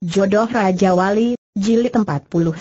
Jodoh Raja Wali, Jilid 49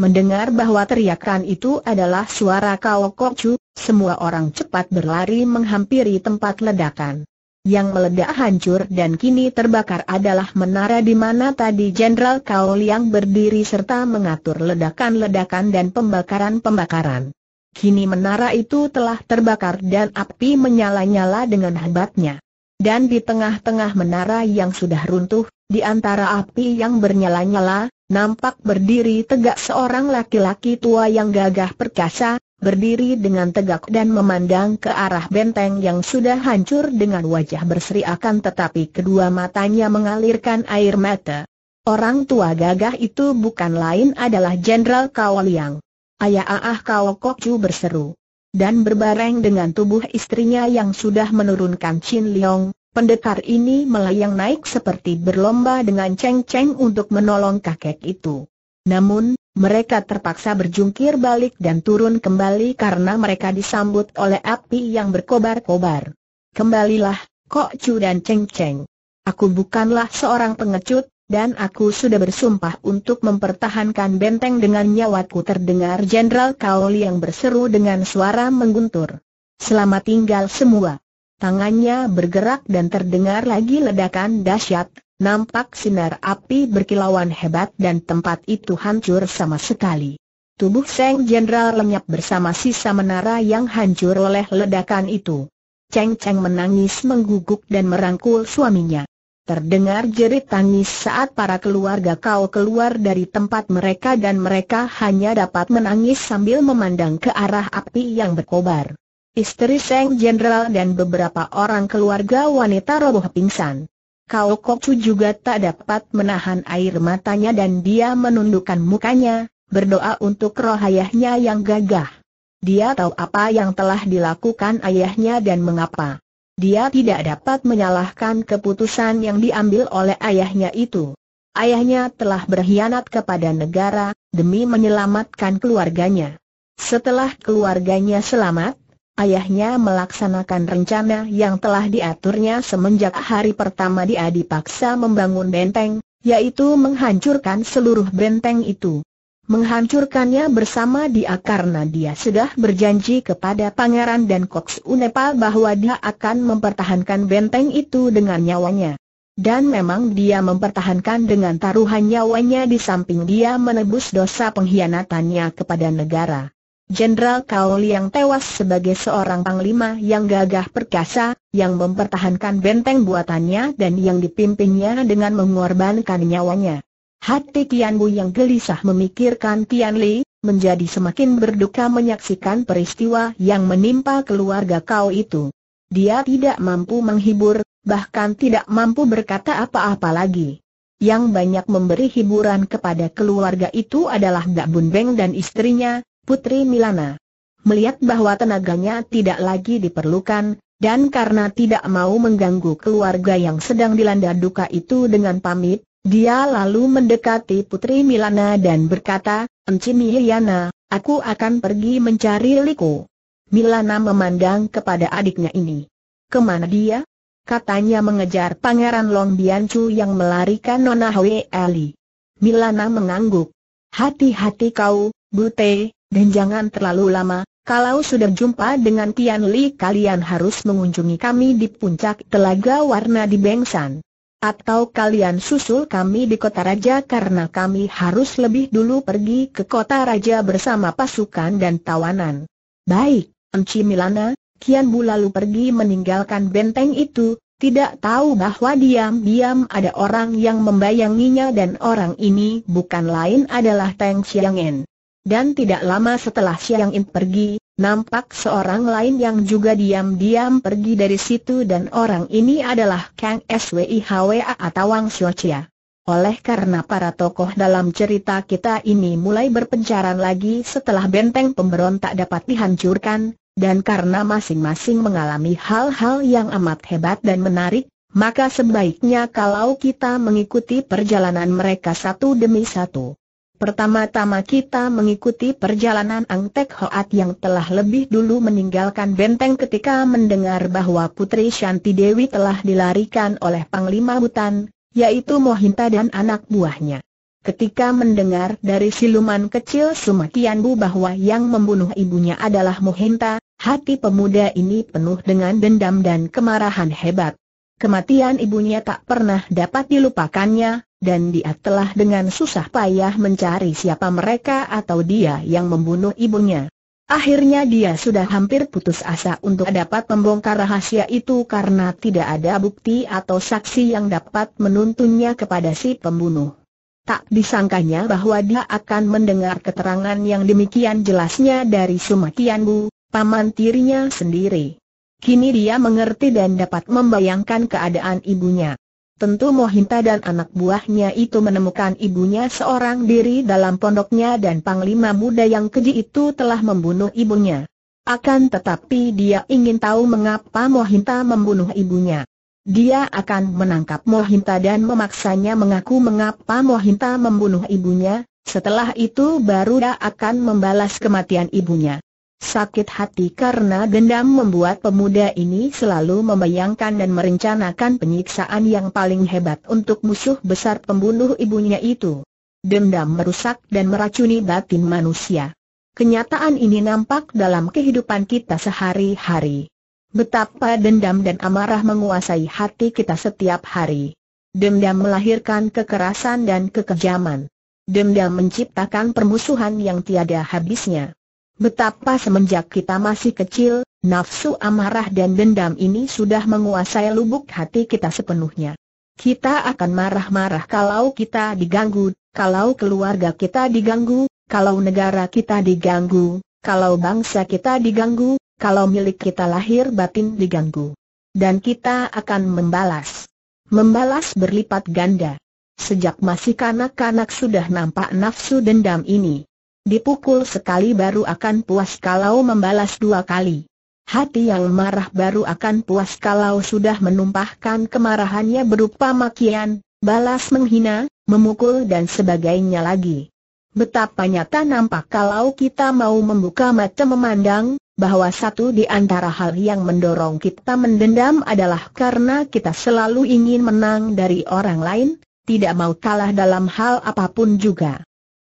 Mendengar bahwa teriakan itu adalah suara Kao Kocu, semua orang cepat berlari menghampiri tempat ledakan. Yang meledak hancur dan kini terbakar adalah menara di mana tadi Jenderal Kao Liang berdiri serta mengatur ledakan-ledakan dan pembakaran-pembakaran. Kini menara itu telah terbakar dan api menyala-nyala dengan hebatnya. Dan di tengah-tengah menara yang sudah runtuh, di antara api yang bernyala-nyala, nampak berdiri tegak seorang laki-laki tua yang gagah perkasa, berdiri dengan tegak dan memandang ke arah benteng yang sudah hancur dengan wajah berseri akan tetapi kedua matanya mengalirkan air mata. Orang tua gagah itu bukan lain adalah Jenderal Liang. Ayah Aah Kau Kokju berseru. Dan berbareng dengan tubuh istrinya yang sudah menurunkan Chin Leong, Pendekar ini melayang naik seperti berlomba dengan ceng-ceng untuk menolong kakek itu. Namun, mereka terpaksa berjungkir balik dan turun kembali karena mereka disambut oleh api yang berkobar-kobar. Kembalilah, Kok Chu dan ceng-ceng. Aku bukanlah seorang pengecut, dan aku sudah bersumpah untuk mempertahankan benteng dengan nyawaku terdengar Jenderal Kaoli yang berseru dengan suara mengguntur. Selamat tinggal semua. Tangannya bergerak dan terdengar lagi ledakan dahsyat, nampak sinar api berkilauan hebat dan tempat itu hancur sama sekali. Tubuh Seng Jenderal lenyap bersama sisa menara yang hancur oleh ledakan itu. Cheng Cheng menangis mengguguk dan merangkul suaminya. Terdengar jerit tangis saat para keluarga kau keluar dari tempat mereka dan mereka hanya dapat menangis sambil memandang ke arah api yang berkobar istri Seng Jenderal dan beberapa orang keluarga wanita roboh pingsan. Kau Kokcu juga tak dapat menahan air matanya dan dia menundukkan mukanya, berdoa untuk roh ayahnya yang gagah. Dia tahu apa yang telah dilakukan ayahnya dan mengapa. Dia tidak dapat menyalahkan keputusan yang diambil oleh ayahnya itu. Ayahnya telah berkhianat kepada negara, demi menyelamatkan keluarganya. Setelah keluarganya selamat, Ayahnya melaksanakan rencana yang telah diaturnya semenjak hari pertama dia dipaksa membangun benteng, yaitu menghancurkan seluruh benteng itu. Menghancurkannya bersama dia karena dia sudah berjanji kepada pangeran dan Cox Unepa bahwa dia akan mempertahankan benteng itu dengan nyawanya. Dan memang dia mempertahankan dengan taruhan nyawanya di samping dia menebus dosa pengkhianatannya kepada negara. Jenderal Kao Liang tewas sebagai seorang panglima yang gagah perkasa, yang mempertahankan benteng buatannya dan yang dipimpinnya dengan mengorbankan nyawanya. Hati Tian Bu yang gelisah memikirkan Tian Li, menjadi semakin berduka menyaksikan peristiwa yang menimpa keluarga kau itu. Dia tidak mampu menghibur, bahkan tidak mampu berkata apa-apa lagi. Yang banyak memberi hiburan kepada keluarga itu adalah Gak Bun Beng dan istrinya, Putri Milana. Melihat bahwa tenaganya tidak lagi diperlukan, dan karena tidak mau mengganggu keluarga yang sedang dilanda duka itu dengan pamit, dia lalu mendekati Putri Milana dan berkata, Enci Miliana, aku akan pergi mencari Liko. Milana memandang kepada adiknya ini. Kemana dia? Katanya mengejar Pangeran Long Biancu yang melarikan Nona Hwe Ali. Milana mengangguk. Hati-hati kau, Bute, dan jangan terlalu lama, kalau sudah jumpa dengan Tian Li kalian harus mengunjungi kami di puncak telaga warna di Bengsan. Atau kalian susul kami di kota raja karena kami harus lebih dulu pergi ke kota raja bersama pasukan dan tawanan. Baik, Enci Milana, Kian Bu lalu pergi meninggalkan benteng itu, tidak tahu bahwa diam-diam ada orang yang membayanginya dan orang ini bukan lain adalah Teng Xiangen. Dan tidak lama setelah Siang In pergi, nampak seorang lain yang juga diam-diam pergi dari situ dan orang ini adalah Kang Hwa atau Wang Xiaochia. Oleh karena para tokoh dalam cerita kita ini mulai berpencaran lagi setelah benteng pemberontak dapat dihancurkan, dan karena masing-masing mengalami hal-hal yang amat hebat dan menarik, maka sebaiknya kalau kita mengikuti perjalanan mereka satu demi satu. Pertama-tama kita mengikuti perjalanan Ang Tek Hoat yang telah lebih dulu meninggalkan benteng ketika mendengar bahwa Putri Shanti Dewi telah dilarikan oleh Panglima Hutan, yaitu Mohinta dan anak buahnya. Ketika mendengar dari siluman kecil Sumakian bu bahwa yang membunuh ibunya adalah Mohinta, hati pemuda ini penuh dengan dendam dan kemarahan hebat. Kematian ibunya tak pernah dapat dilupakannya, dan dia telah dengan susah payah mencari siapa mereka atau dia yang membunuh ibunya. Akhirnya dia sudah hampir putus asa untuk dapat membongkar rahasia itu karena tidak ada bukti atau saksi yang dapat menuntunnya kepada si pembunuh. Tak disangkanya bahwa dia akan mendengar keterangan yang demikian jelasnya dari Sumatian Bu, paman tirinya sendiri. Kini dia mengerti dan dapat membayangkan keadaan ibunya. Tentu Mohinta dan anak buahnya itu menemukan ibunya seorang diri dalam pondoknya dan panglima muda yang keji itu telah membunuh ibunya. Akan tetapi dia ingin tahu mengapa Mohinta membunuh ibunya. Dia akan menangkap Mohinta dan memaksanya mengaku mengapa Mohinta membunuh ibunya, setelah itu baru dia akan membalas kematian ibunya. Sakit hati karena dendam membuat pemuda ini selalu membayangkan dan merencanakan penyiksaan yang paling hebat untuk musuh besar pembunuh ibunya itu. Dendam merusak dan meracuni batin manusia. Kenyataan ini nampak dalam kehidupan kita sehari-hari. Betapa dendam dan amarah menguasai hati kita setiap hari. Dendam melahirkan kekerasan dan kekejaman. Dendam menciptakan permusuhan yang tiada habisnya. Betapa semenjak kita masih kecil, nafsu amarah dan dendam ini sudah menguasai lubuk hati kita sepenuhnya. Kita akan marah-marah kalau kita diganggu, kalau keluarga kita diganggu, kalau negara kita diganggu, kalau bangsa kita diganggu, kalau milik kita lahir batin diganggu. Dan kita akan membalas. Membalas berlipat ganda. Sejak masih kanak-kanak sudah nampak nafsu dendam ini. Dipukul sekali baru akan puas kalau membalas dua kali. Hati yang marah baru akan puas kalau sudah menumpahkan kemarahannya berupa makian, balas menghina, memukul dan sebagainya lagi. Betapa nyata nampak kalau kita mau membuka mata memandang, bahwa satu di antara hal yang mendorong kita mendendam adalah karena kita selalu ingin menang dari orang lain, tidak mau kalah dalam hal apapun juga.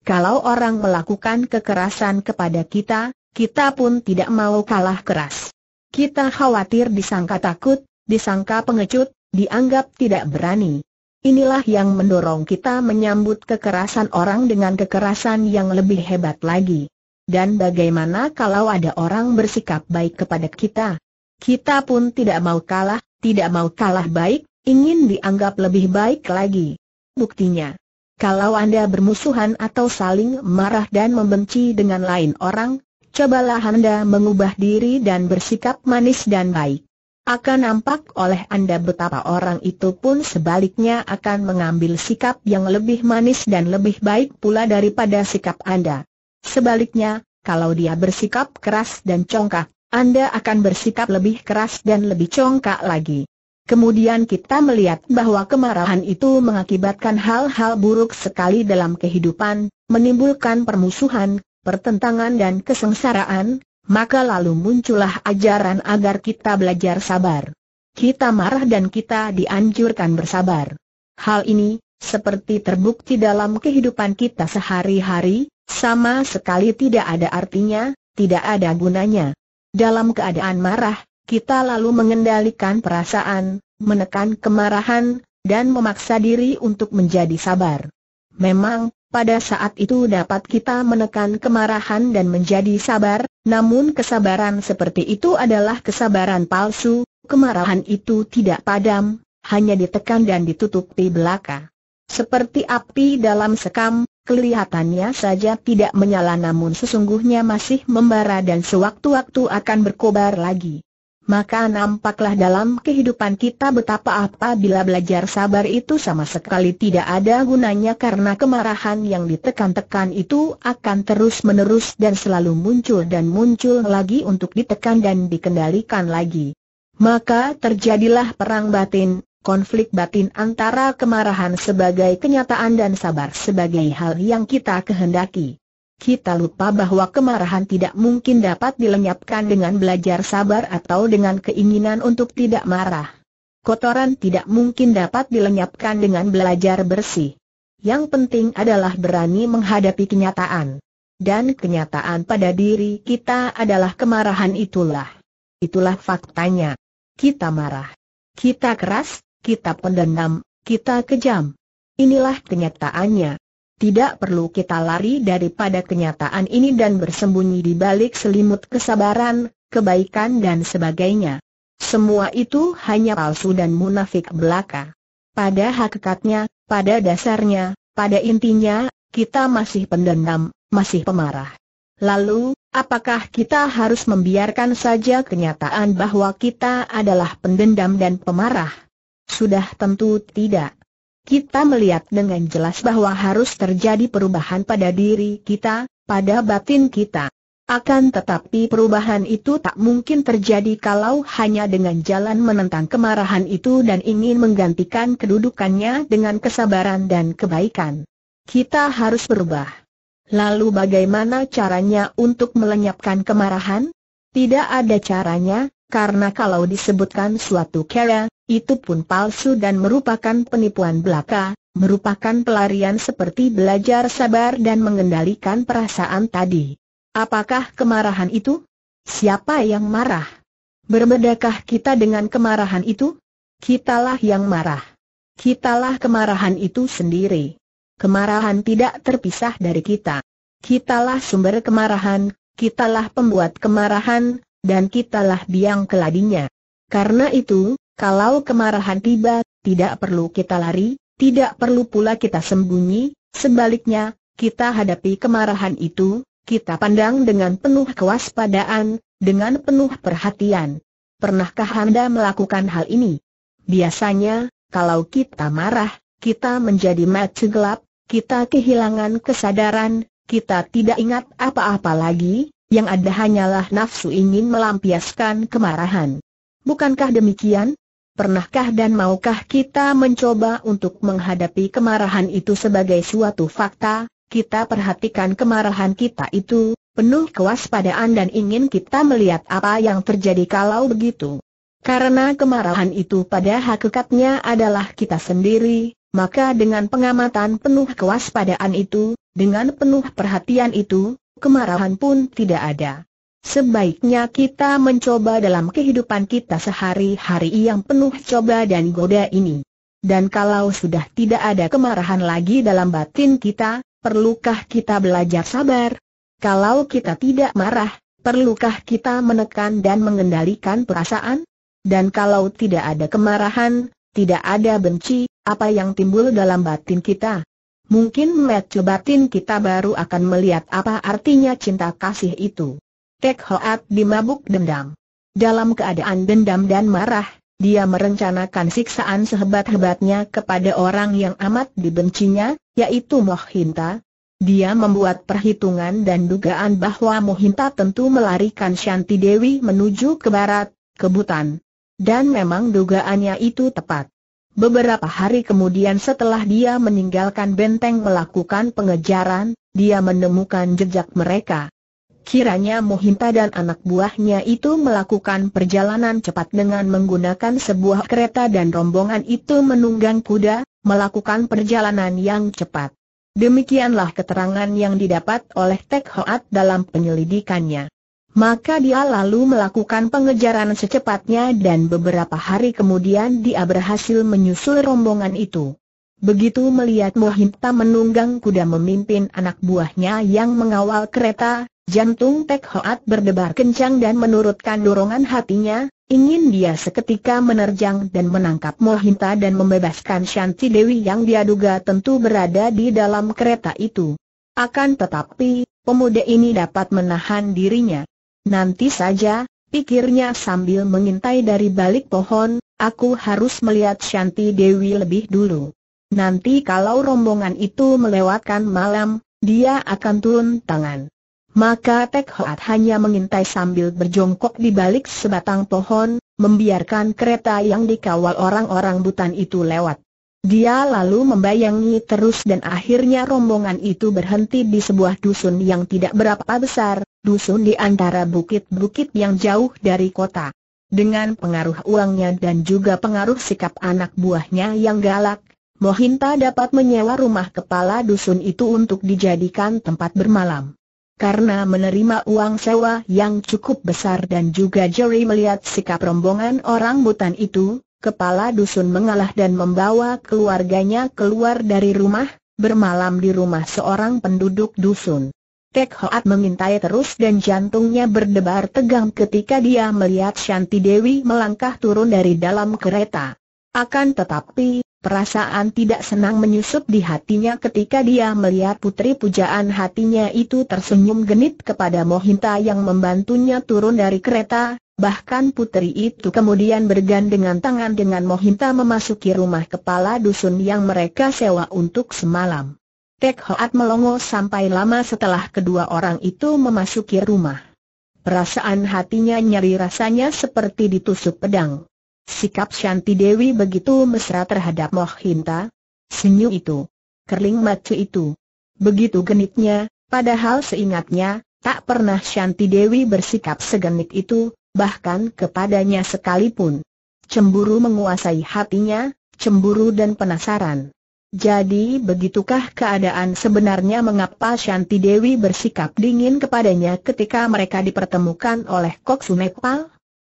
Kalau orang melakukan kekerasan kepada kita, kita pun tidak mau kalah keras. Kita khawatir disangka takut, disangka pengecut, dianggap tidak berani. Inilah yang mendorong kita menyambut kekerasan orang dengan kekerasan yang lebih hebat lagi. Dan bagaimana kalau ada orang bersikap baik kepada kita? Kita pun tidak mau kalah, tidak mau kalah baik, ingin dianggap lebih baik lagi. Buktinya, kalau Anda bermusuhan atau saling marah dan membenci dengan lain orang, cobalah Anda mengubah diri dan bersikap manis dan baik. Akan nampak oleh Anda betapa orang itu pun sebaliknya akan mengambil sikap yang lebih manis dan lebih baik pula daripada sikap Anda. Sebaliknya, kalau dia bersikap keras dan congkak, Anda akan bersikap lebih keras dan lebih congkak lagi. Kemudian kita melihat bahwa kemarahan itu mengakibatkan hal-hal buruk sekali dalam kehidupan, menimbulkan permusuhan, pertentangan dan kesengsaraan, maka lalu muncullah ajaran agar kita belajar sabar. Kita marah dan kita dianjurkan bersabar. Hal ini, seperti terbukti dalam kehidupan kita sehari-hari, sama sekali tidak ada artinya, tidak ada gunanya. Dalam keadaan marah, kita lalu mengendalikan perasaan, menekan kemarahan, dan memaksa diri untuk menjadi sabar. Memang, pada saat itu dapat kita menekan kemarahan dan menjadi sabar, namun kesabaran seperti itu adalah kesabaran palsu, kemarahan itu tidak padam, hanya ditekan dan ditutupi belaka. Seperti api dalam sekam, kelihatannya saja tidak menyala namun sesungguhnya masih membara dan sewaktu-waktu akan berkobar lagi maka nampaklah dalam kehidupan kita betapa apa bila belajar sabar itu sama sekali tidak ada gunanya karena kemarahan yang ditekan-tekan itu akan terus-menerus dan selalu muncul dan muncul lagi untuk ditekan dan dikendalikan lagi. Maka terjadilah perang batin, konflik batin antara kemarahan sebagai kenyataan dan sabar sebagai hal yang kita kehendaki kita lupa bahwa kemarahan tidak mungkin dapat dilenyapkan dengan belajar sabar atau dengan keinginan untuk tidak marah. Kotoran tidak mungkin dapat dilenyapkan dengan belajar bersih. Yang penting adalah berani menghadapi kenyataan. Dan kenyataan pada diri kita adalah kemarahan itulah. Itulah faktanya. Kita marah. Kita keras, kita pendendam, kita kejam. Inilah kenyataannya. Tidak perlu kita lari daripada kenyataan ini dan bersembunyi di balik selimut kesabaran, kebaikan dan sebagainya. Semua itu hanya palsu dan munafik belaka. Pada hakikatnya, pada dasarnya, pada intinya, kita masih pendendam, masih pemarah. Lalu, apakah kita harus membiarkan saja kenyataan bahwa kita adalah pendendam dan pemarah? Sudah tentu tidak kita melihat dengan jelas bahwa harus terjadi perubahan pada diri kita, pada batin kita. Akan tetapi perubahan itu tak mungkin terjadi kalau hanya dengan jalan menentang kemarahan itu dan ingin menggantikan kedudukannya dengan kesabaran dan kebaikan. Kita harus berubah. Lalu bagaimana caranya untuk melenyapkan kemarahan? Tidak ada caranya, karena kalau disebutkan suatu kera, itu pun palsu dan merupakan penipuan belaka, merupakan pelarian seperti belajar sabar dan mengendalikan perasaan tadi. Apakah kemarahan itu? Siapa yang marah? Berbedakah kita dengan kemarahan itu? Kitalah yang marah. Kitalah kemarahan itu sendiri. Kemarahan tidak terpisah dari kita. Kitalah sumber kemarahan, kitalah pembuat kemarahan, dan kitalah biang keladinya. Karena itu, kalau kemarahan tiba, tidak perlu kita lari, tidak perlu pula kita sembunyi, sebaliknya, kita hadapi kemarahan itu, kita pandang dengan penuh kewaspadaan, dengan penuh perhatian. Pernahkah Anda melakukan hal ini? Biasanya, kalau kita marah, kita menjadi mata gelap, kita kehilangan kesadaran, kita tidak ingat apa-apa lagi, yang ada hanyalah nafsu ingin melampiaskan kemarahan. Bukankah demikian? Pernahkah dan maukah kita mencoba untuk menghadapi kemarahan itu sebagai suatu fakta? Kita perhatikan kemarahan kita itu, penuh kewaspadaan dan ingin kita melihat apa yang terjadi kalau begitu. Karena kemarahan itu pada hakikatnya adalah kita sendiri, maka dengan pengamatan penuh kewaspadaan itu, dengan penuh perhatian itu, kemarahan pun tidak ada. Sebaiknya kita mencoba dalam kehidupan kita sehari-hari yang penuh coba dan goda ini. Dan kalau sudah tidak ada kemarahan lagi dalam batin kita, perlukah kita belajar sabar? Kalau kita tidak marah, perlukah kita menekan dan mengendalikan perasaan? Dan kalau tidak ada kemarahan, tidak ada benci, apa yang timbul dalam batin kita? Mungkin melihat batin kita baru akan melihat apa artinya cinta kasih itu. Tek Hoat dimabuk dendam. Dalam keadaan dendam dan marah, dia merencanakan siksaan sehebat-hebatnya kepada orang yang amat dibencinya, yaitu Mohinta. Dia membuat perhitungan dan dugaan bahwa Mohinta tentu melarikan Shanti Dewi menuju ke barat, ke Butan. Dan memang dugaannya itu tepat. Beberapa hari kemudian setelah dia meninggalkan benteng melakukan pengejaran, dia menemukan jejak mereka. Kiranya Mohinta dan anak buahnya itu melakukan perjalanan cepat dengan menggunakan sebuah kereta dan rombongan itu menunggang kuda, melakukan perjalanan yang cepat. Demikianlah keterangan yang didapat oleh Tek Hoat dalam penyelidikannya. Maka dia lalu melakukan pengejaran secepatnya dan beberapa hari kemudian dia berhasil menyusul rombongan itu. Begitu melihat Mohinta menunggang kuda memimpin anak buahnya yang mengawal kereta, Jantung Tek Hoat berdebar kencang dan menurutkan dorongan hatinya, ingin dia seketika menerjang dan menangkap Mohinta dan membebaskan Shanti Dewi yang dia duga tentu berada di dalam kereta itu. Akan tetapi, pemuda ini dapat menahan dirinya. Nanti saja, pikirnya sambil mengintai dari balik pohon, aku harus melihat Shanti Dewi lebih dulu. Nanti kalau rombongan itu melewatkan malam, dia akan turun tangan. Maka Tek Hoat hanya mengintai sambil berjongkok di balik sebatang pohon, membiarkan kereta yang dikawal orang-orang butan itu lewat. Dia lalu membayangi terus dan akhirnya rombongan itu berhenti di sebuah dusun yang tidak berapa besar, dusun di antara bukit-bukit yang jauh dari kota. Dengan pengaruh uangnya dan juga pengaruh sikap anak buahnya yang galak, Mohinta dapat menyewa rumah kepala dusun itu untuk dijadikan tempat bermalam. Karena menerima uang sewa yang cukup besar dan juga Jerry melihat sikap rombongan orang butan itu, kepala dusun mengalah dan membawa keluarganya keluar dari rumah, bermalam di rumah seorang penduduk dusun. Tek Hoat mengintai terus dan jantungnya berdebar tegang ketika dia melihat Shanti Dewi melangkah turun dari dalam kereta. Akan tetapi, Perasaan tidak senang menyusup di hatinya ketika dia melihat putri pujaan hatinya itu tersenyum genit kepada Mohinta yang membantunya turun dari kereta, bahkan putri itu kemudian bergandengan tangan dengan Mohinta memasuki rumah kepala dusun yang mereka sewa untuk semalam. Tek Hoat melongo sampai lama setelah kedua orang itu memasuki rumah. Perasaan hatinya nyeri rasanya seperti ditusuk pedang. Sikap Shanti Dewi begitu mesra terhadap Moh Mohinta. Senyum itu. Kerling macu itu. Begitu genitnya, padahal seingatnya, tak pernah Shanti Dewi bersikap segenit itu, bahkan kepadanya sekalipun. Cemburu menguasai hatinya, cemburu dan penasaran. Jadi begitukah keadaan sebenarnya mengapa Shanti Dewi bersikap dingin kepadanya ketika mereka dipertemukan oleh Kok Nepal?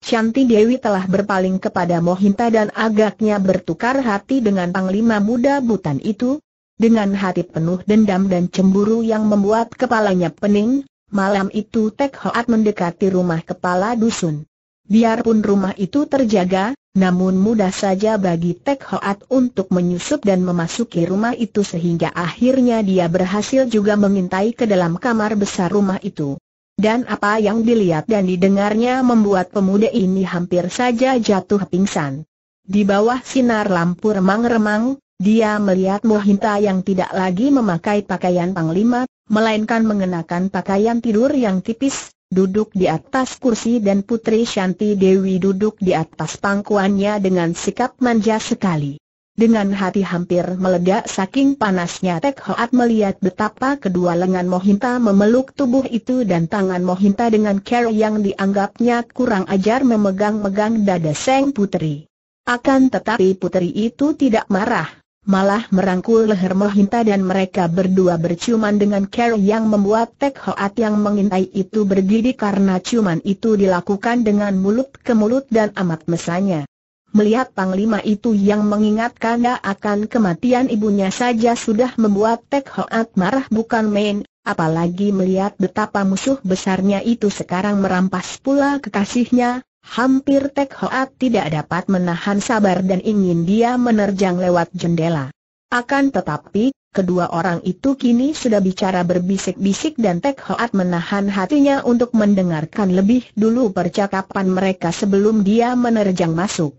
Cantik Dewi telah berpaling kepada Mohinta dan agaknya bertukar hati dengan panglima muda butan itu. Dengan hati penuh dendam dan cemburu yang membuat kepalanya pening, malam itu Tek Hoat mendekati rumah kepala dusun. Biarpun rumah itu terjaga, namun mudah saja bagi Tek Hoat untuk menyusup dan memasuki rumah itu sehingga akhirnya dia berhasil juga mengintai ke dalam kamar besar rumah itu. Dan apa yang dilihat dan didengarnya membuat pemuda ini hampir saja jatuh pingsan. Di bawah sinar lampu remang-remang, dia melihat Mohinta yang tidak lagi memakai pakaian panglima, melainkan mengenakan pakaian tidur yang tipis, duduk di atas kursi dan Putri Shanti Dewi duduk di atas pangkuannya dengan sikap manja sekali. Dengan hati hampir meledak saking panasnya Tek Hoat melihat betapa kedua lengan Mohinta memeluk tubuh itu dan tangan Mohinta dengan care yang dianggapnya kurang ajar memegang-megang dada Seng Putri. Akan tetapi Putri itu tidak marah, malah merangkul leher Mohinta dan mereka berdua berciuman dengan care yang membuat Tek Hoat yang mengintai itu berdiri karena ciuman itu dilakukan dengan mulut ke mulut dan amat mesanya. Melihat panglima itu yang mengingatkannya akan kematian ibunya saja sudah membuat Tek Hoat marah bukan main, apalagi melihat betapa musuh besarnya itu sekarang merampas pula kekasihnya, hampir Tek Hoat tidak dapat menahan sabar dan ingin dia menerjang lewat jendela. Akan tetapi, kedua orang itu kini sudah bicara berbisik-bisik dan Tek Hoat menahan hatinya untuk mendengarkan lebih dulu percakapan mereka sebelum dia menerjang masuk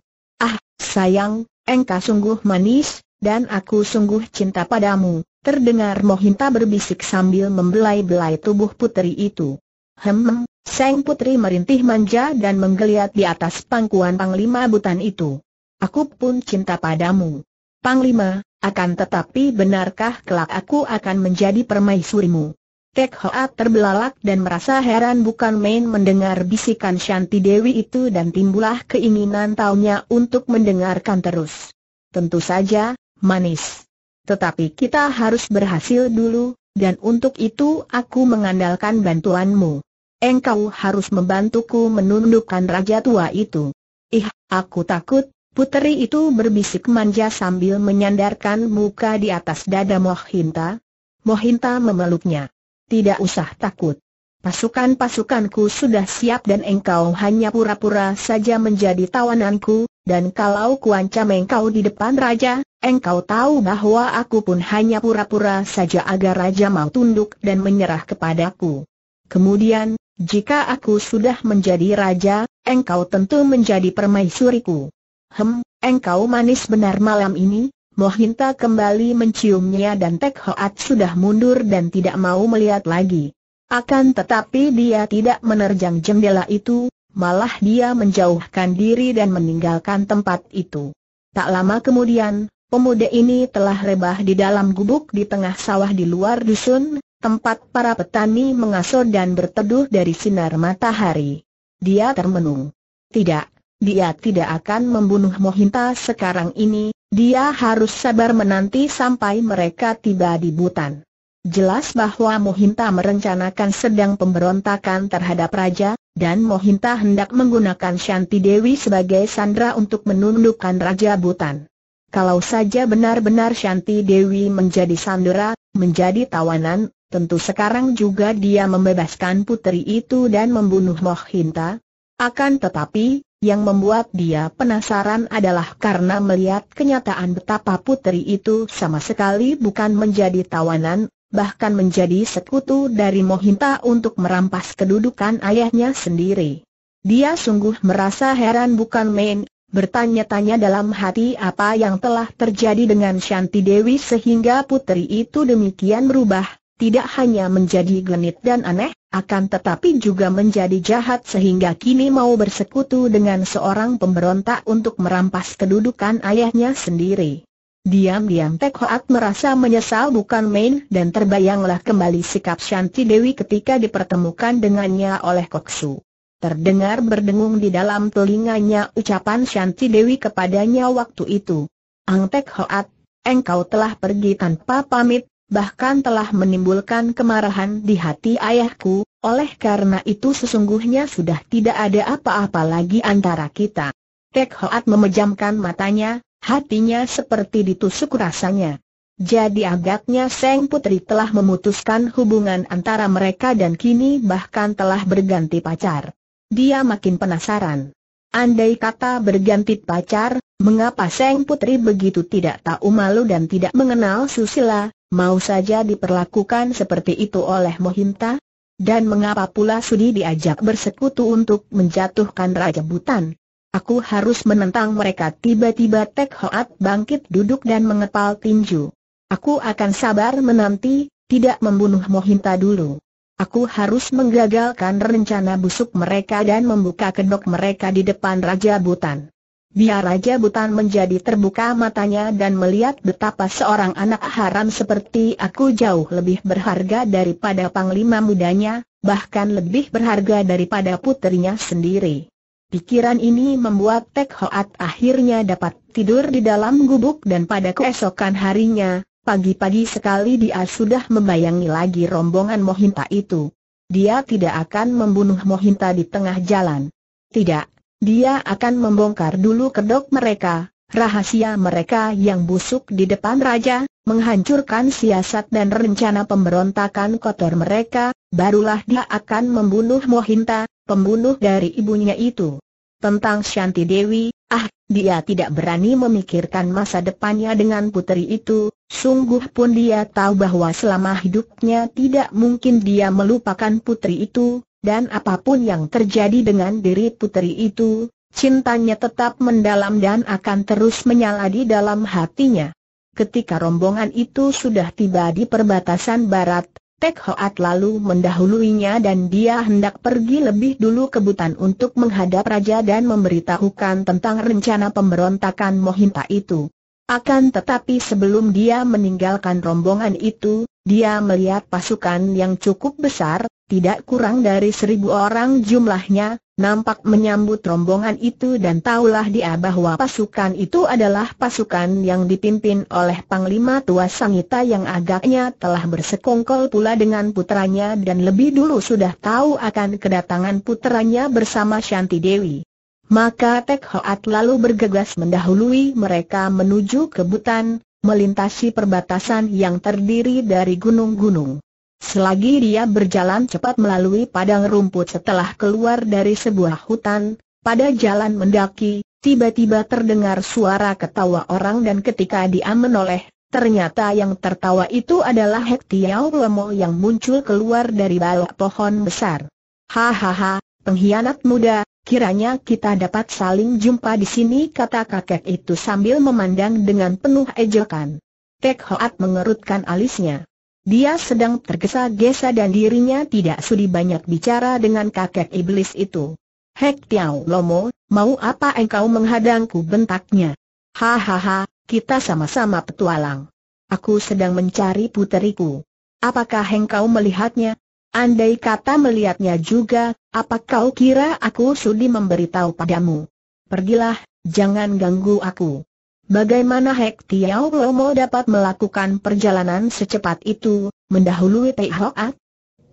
sayang, engkau sungguh manis, dan aku sungguh cinta padamu, terdengar Mohinta berbisik sambil membelai-belai tubuh putri itu. Hem, sang putri merintih manja dan menggeliat di atas pangkuan Panglima Butan itu. Aku pun cinta padamu. Panglima, akan tetapi benarkah kelak aku akan menjadi permaisurimu? Tek Hoa terbelalak dan merasa heran bukan main mendengar bisikan Shanti Dewi itu dan timbulah keinginan taunya untuk mendengarkan terus. Tentu saja, manis. Tetapi kita harus berhasil dulu, dan untuk itu aku mengandalkan bantuanmu. Engkau harus membantuku menundukkan raja tua itu. Ih, aku takut, puteri itu berbisik manja sambil menyandarkan muka di atas dada Mohinta. Mohinta memeluknya. Tidak usah takut. Pasukan-pasukanku sudah siap dan engkau hanya pura-pura saja menjadi tawananku, dan kalau kuancam engkau di depan raja, engkau tahu bahwa aku pun hanya pura-pura saja agar raja mau tunduk dan menyerah kepadaku. Kemudian, jika aku sudah menjadi raja, engkau tentu menjadi permaisuriku. Hem, engkau manis benar malam ini, Mohinta kembali menciumnya dan Tek Hoat sudah mundur dan tidak mau melihat lagi. Akan tetapi dia tidak menerjang jendela itu, malah dia menjauhkan diri dan meninggalkan tempat itu. Tak lama kemudian, pemuda ini telah rebah di dalam gubuk di tengah sawah di luar dusun, tempat para petani mengasuh dan berteduh dari sinar matahari. Dia termenung. Tidak, dia tidak akan membunuh Mohinta sekarang ini, dia harus sabar menanti sampai mereka tiba di Butan. Jelas bahwa Mohinta merencanakan sedang pemberontakan terhadap Raja, dan Mohinta hendak menggunakan Shanti Dewi sebagai sandera untuk menundukkan Raja Butan. Kalau saja benar-benar Shanti Dewi menjadi sandera, menjadi tawanan, tentu sekarang juga dia membebaskan putri itu dan membunuh Mohinta. Akan tetapi, yang membuat dia penasaran adalah karena melihat kenyataan betapa putri itu sama sekali bukan menjadi tawanan, bahkan menjadi sekutu dari Mohinta untuk merampas kedudukan ayahnya sendiri. Dia sungguh merasa heran bukan main, bertanya-tanya dalam hati apa yang telah terjadi dengan Shanti Dewi sehingga putri itu demikian berubah, tidak hanya menjadi genit dan aneh, akan tetapi juga menjadi jahat sehingga kini mau bersekutu dengan seorang pemberontak untuk merampas kedudukan ayahnya sendiri. Diam-diam Tek Hoat merasa menyesal bukan main dan terbayanglah kembali sikap Shanti Dewi ketika dipertemukan dengannya oleh Koksu. Terdengar berdengung di dalam telinganya ucapan Shanti Dewi kepadanya waktu itu. Ang Tek Hoat, engkau telah pergi tanpa pamit, bahkan telah menimbulkan kemarahan di hati ayahku, oleh karena itu sesungguhnya sudah tidak ada apa-apa lagi antara kita. Tek Hoat memejamkan matanya, hatinya seperti ditusuk rasanya. Jadi agaknya Seng Putri telah memutuskan hubungan antara mereka dan kini bahkan telah berganti pacar. Dia makin penasaran. Andai kata berganti pacar, mengapa Seng Putri begitu tidak tahu malu dan tidak mengenal Susila, mau saja diperlakukan seperti itu oleh Mohinta? Dan mengapa pula Sudi diajak bersekutu untuk menjatuhkan Raja Butan? Aku harus menentang mereka tiba-tiba Tek Hoat bangkit duduk dan mengepal tinju. Aku akan sabar menanti, tidak membunuh Mohinta dulu. Aku harus menggagalkan rencana busuk mereka dan membuka kedok mereka di depan Raja Butan. Biar Raja Butan menjadi terbuka matanya dan melihat betapa seorang anak haram seperti aku jauh lebih berharga daripada panglima mudanya, bahkan lebih berharga daripada putrinya sendiri. Pikiran ini membuat Tek Hoat akhirnya dapat tidur di dalam gubuk dan pada keesokan harinya, pagi-pagi sekali dia sudah membayangi lagi rombongan Mohinta itu. Dia tidak akan membunuh Mohinta di tengah jalan. Tidak, dia akan membongkar dulu kedok mereka, rahasia mereka yang busuk di depan raja, menghancurkan siasat dan rencana pemberontakan kotor mereka, barulah dia akan membunuh Mohinta, pembunuh dari ibunya itu. Tentang Shanti Dewi, ah, dia tidak berani memikirkan masa depannya dengan putri itu, sungguh pun dia tahu bahwa selama hidupnya tidak mungkin dia melupakan putri itu, dan apapun yang terjadi dengan diri putri itu, cintanya tetap mendalam dan akan terus menyala di dalam hatinya. Ketika rombongan itu sudah tiba di perbatasan barat, Tek Hoat lalu mendahuluinya dan dia hendak pergi lebih dulu ke Butan untuk menghadap raja dan memberitahukan tentang rencana pemberontakan Mohinta itu. Akan tetapi sebelum dia meninggalkan rombongan itu, dia melihat pasukan yang cukup besar, tidak kurang dari seribu orang jumlahnya, nampak menyambut rombongan itu dan taulah dia bahwa pasukan itu adalah pasukan yang dipimpin oleh Panglima Tua Sangita yang agaknya telah bersekongkol pula dengan putranya dan lebih dulu sudah tahu akan kedatangan putranya bersama Shanti Dewi. Maka Tek Hoat lalu bergegas mendahului mereka menuju ke Butan, melintasi perbatasan yang terdiri dari gunung-gunung. Selagi dia berjalan cepat melalui padang rumput setelah keluar dari sebuah hutan, pada jalan mendaki, tiba-tiba terdengar suara ketawa orang dan ketika dia menoleh, ternyata yang tertawa itu adalah Hek Tiao Lemo yang muncul keluar dari balok pohon besar. Hahaha, pengkhianat muda, kiranya kita dapat saling jumpa di sini kata kakek itu sambil memandang dengan penuh ejekan. Tek Hoat mengerutkan alisnya. Dia sedang tergesa-gesa dan dirinya tidak sudi banyak bicara dengan kakek iblis itu. Hek Tiao Lomo, mau apa engkau menghadangku bentaknya? Hahaha, kita sama-sama petualang. Aku sedang mencari puteriku. Apakah engkau melihatnya? Andai kata melihatnya juga, apa kau kira aku sudi memberitahu padamu? Pergilah, jangan ganggu aku. Bagaimana Hek Tiao Lomo dapat melakukan perjalanan secepat itu, mendahului Tei Hoat?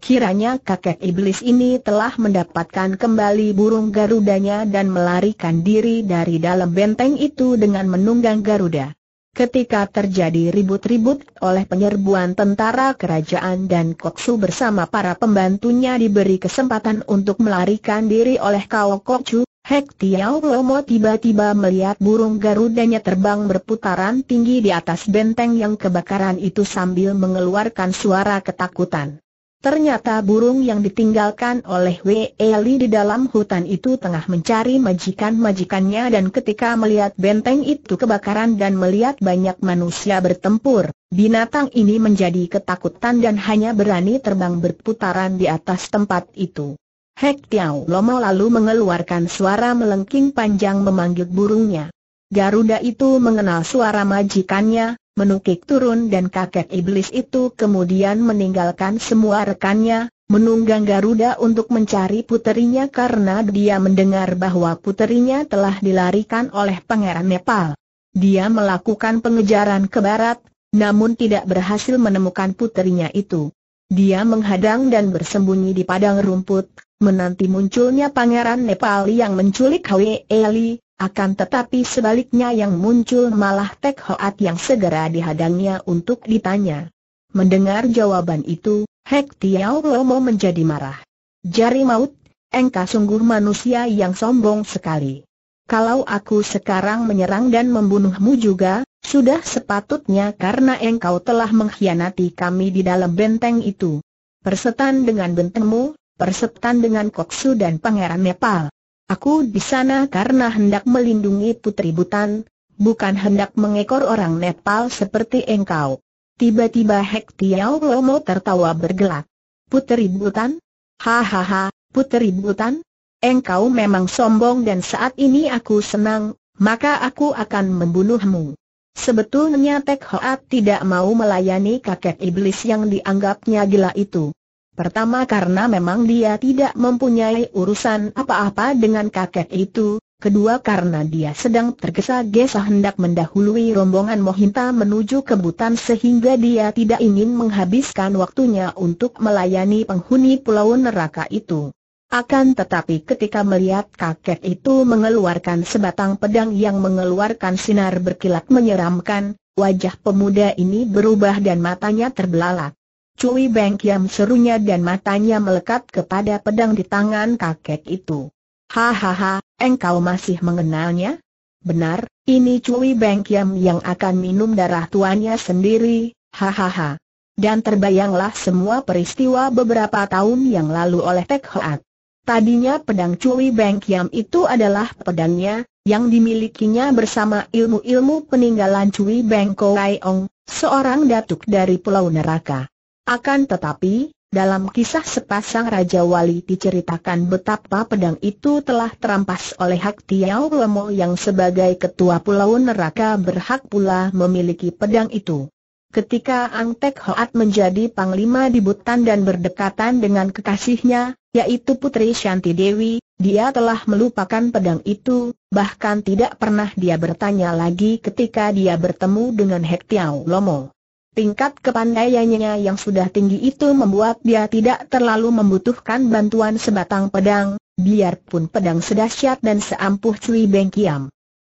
Kiranya kakek iblis ini telah mendapatkan kembali burung garudanya dan melarikan diri dari dalam benteng itu dengan menunggang garuda. Ketika terjadi ribut-ribut oleh penyerbuan tentara kerajaan dan Koksu bersama para pembantunya diberi kesempatan untuk melarikan diri oleh Kao Kokcu, Hek Tiao Lomo tiba-tiba melihat burung garudanya terbang berputaran tinggi di atas benteng yang kebakaran itu sambil mengeluarkan suara ketakutan. Ternyata burung yang ditinggalkan oleh Wei di dalam hutan itu tengah mencari majikan-majikannya dan ketika melihat benteng itu kebakaran dan melihat banyak manusia bertempur, binatang ini menjadi ketakutan dan hanya berani terbang berputaran di atas tempat itu. Hek Tiao Lomo lalu mengeluarkan suara melengking panjang memanggil burungnya. Garuda itu mengenal suara majikannya, menukik turun dan kakek iblis itu kemudian meninggalkan semua rekannya, menunggang Garuda untuk mencari puterinya karena dia mendengar bahwa puterinya telah dilarikan oleh pangeran Nepal. Dia melakukan pengejaran ke barat, namun tidak berhasil menemukan puterinya itu. Dia menghadang dan bersembunyi di padang rumput, menanti munculnya pangeran Nepal yang menculik Hwe Eli, akan tetapi sebaliknya yang muncul malah Tek Hoat yang segera dihadangnya untuk ditanya. Mendengar jawaban itu, Hek Tiao Lomo menjadi marah. Jari maut, engkau sungguh manusia yang sombong sekali. Kalau aku sekarang menyerang dan membunuhmu juga, sudah sepatutnya karena engkau telah mengkhianati kami di dalam benteng itu. Persetan dengan bentengmu, persetan dengan Koksu dan Pangeran Nepal. Aku di sana karena hendak melindungi putri Butan, bukan hendak mengekor orang Nepal seperti engkau. Tiba-tiba Hektiau Romo Lomo tertawa bergelak. Putri Butan? Hahaha, Putri Butan? Engkau memang sombong dan saat ini aku senang, maka aku akan membunuhmu. Sebetulnya Tek Hoat tidak mau melayani kakek iblis yang dianggapnya gila itu. Pertama karena memang dia tidak mempunyai urusan apa-apa dengan kakek itu, kedua karena dia sedang tergesa-gesa hendak mendahului rombongan Mohinta menuju ke Butan sehingga dia tidak ingin menghabiskan waktunya untuk melayani penghuni pulau neraka itu. Akan tetapi ketika melihat kakek itu mengeluarkan sebatang pedang yang mengeluarkan sinar berkilat menyeramkan, wajah pemuda ini berubah dan matanya terbelalak. Cui Beng Kiam serunya dan matanya melekat kepada pedang di tangan kakek itu. Hahaha, engkau masih mengenalnya? Benar, ini Cui Beng Kiam yang akan minum darah tuannya sendiri, hahaha. Dan terbayanglah semua peristiwa beberapa tahun yang lalu oleh Tek Hoat. Tadinya pedang Cui Beng Kiam itu adalah pedangnya, yang dimilikinya bersama ilmu-ilmu peninggalan Cui Beng Koai Ong, seorang datuk dari Pulau Neraka. Akan tetapi, dalam kisah sepasang Raja Wali diceritakan betapa pedang itu telah terampas oleh Hak Tiau Lemo yang sebagai ketua Pulau Neraka berhak pula memiliki pedang itu. Ketika Ang Tek Hoat menjadi panglima di Butan dan berdekatan dengan kekasihnya, yaitu Putri Shanti Dewi, dia telah melupakan pedang itu, bahkan tidak pernah dia bertanya lagi ketika dia bertemu dengan Hek Tiao Lomo. Tingkat kepandaiannya yang sudah tinggi itu membuat dia tidak terlalu membutuhkan bantuan sebatang pedang, biarpun pedang sedahsyat dan seampuh Cui Beng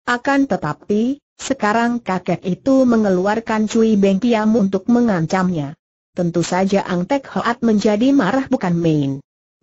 akan tetapi, sekarang kakek itu mengeluarkan Cui Beng Kiam untuk mengancamnya. Tentu saja Ang Tek Hoat menjadi marah bukan main.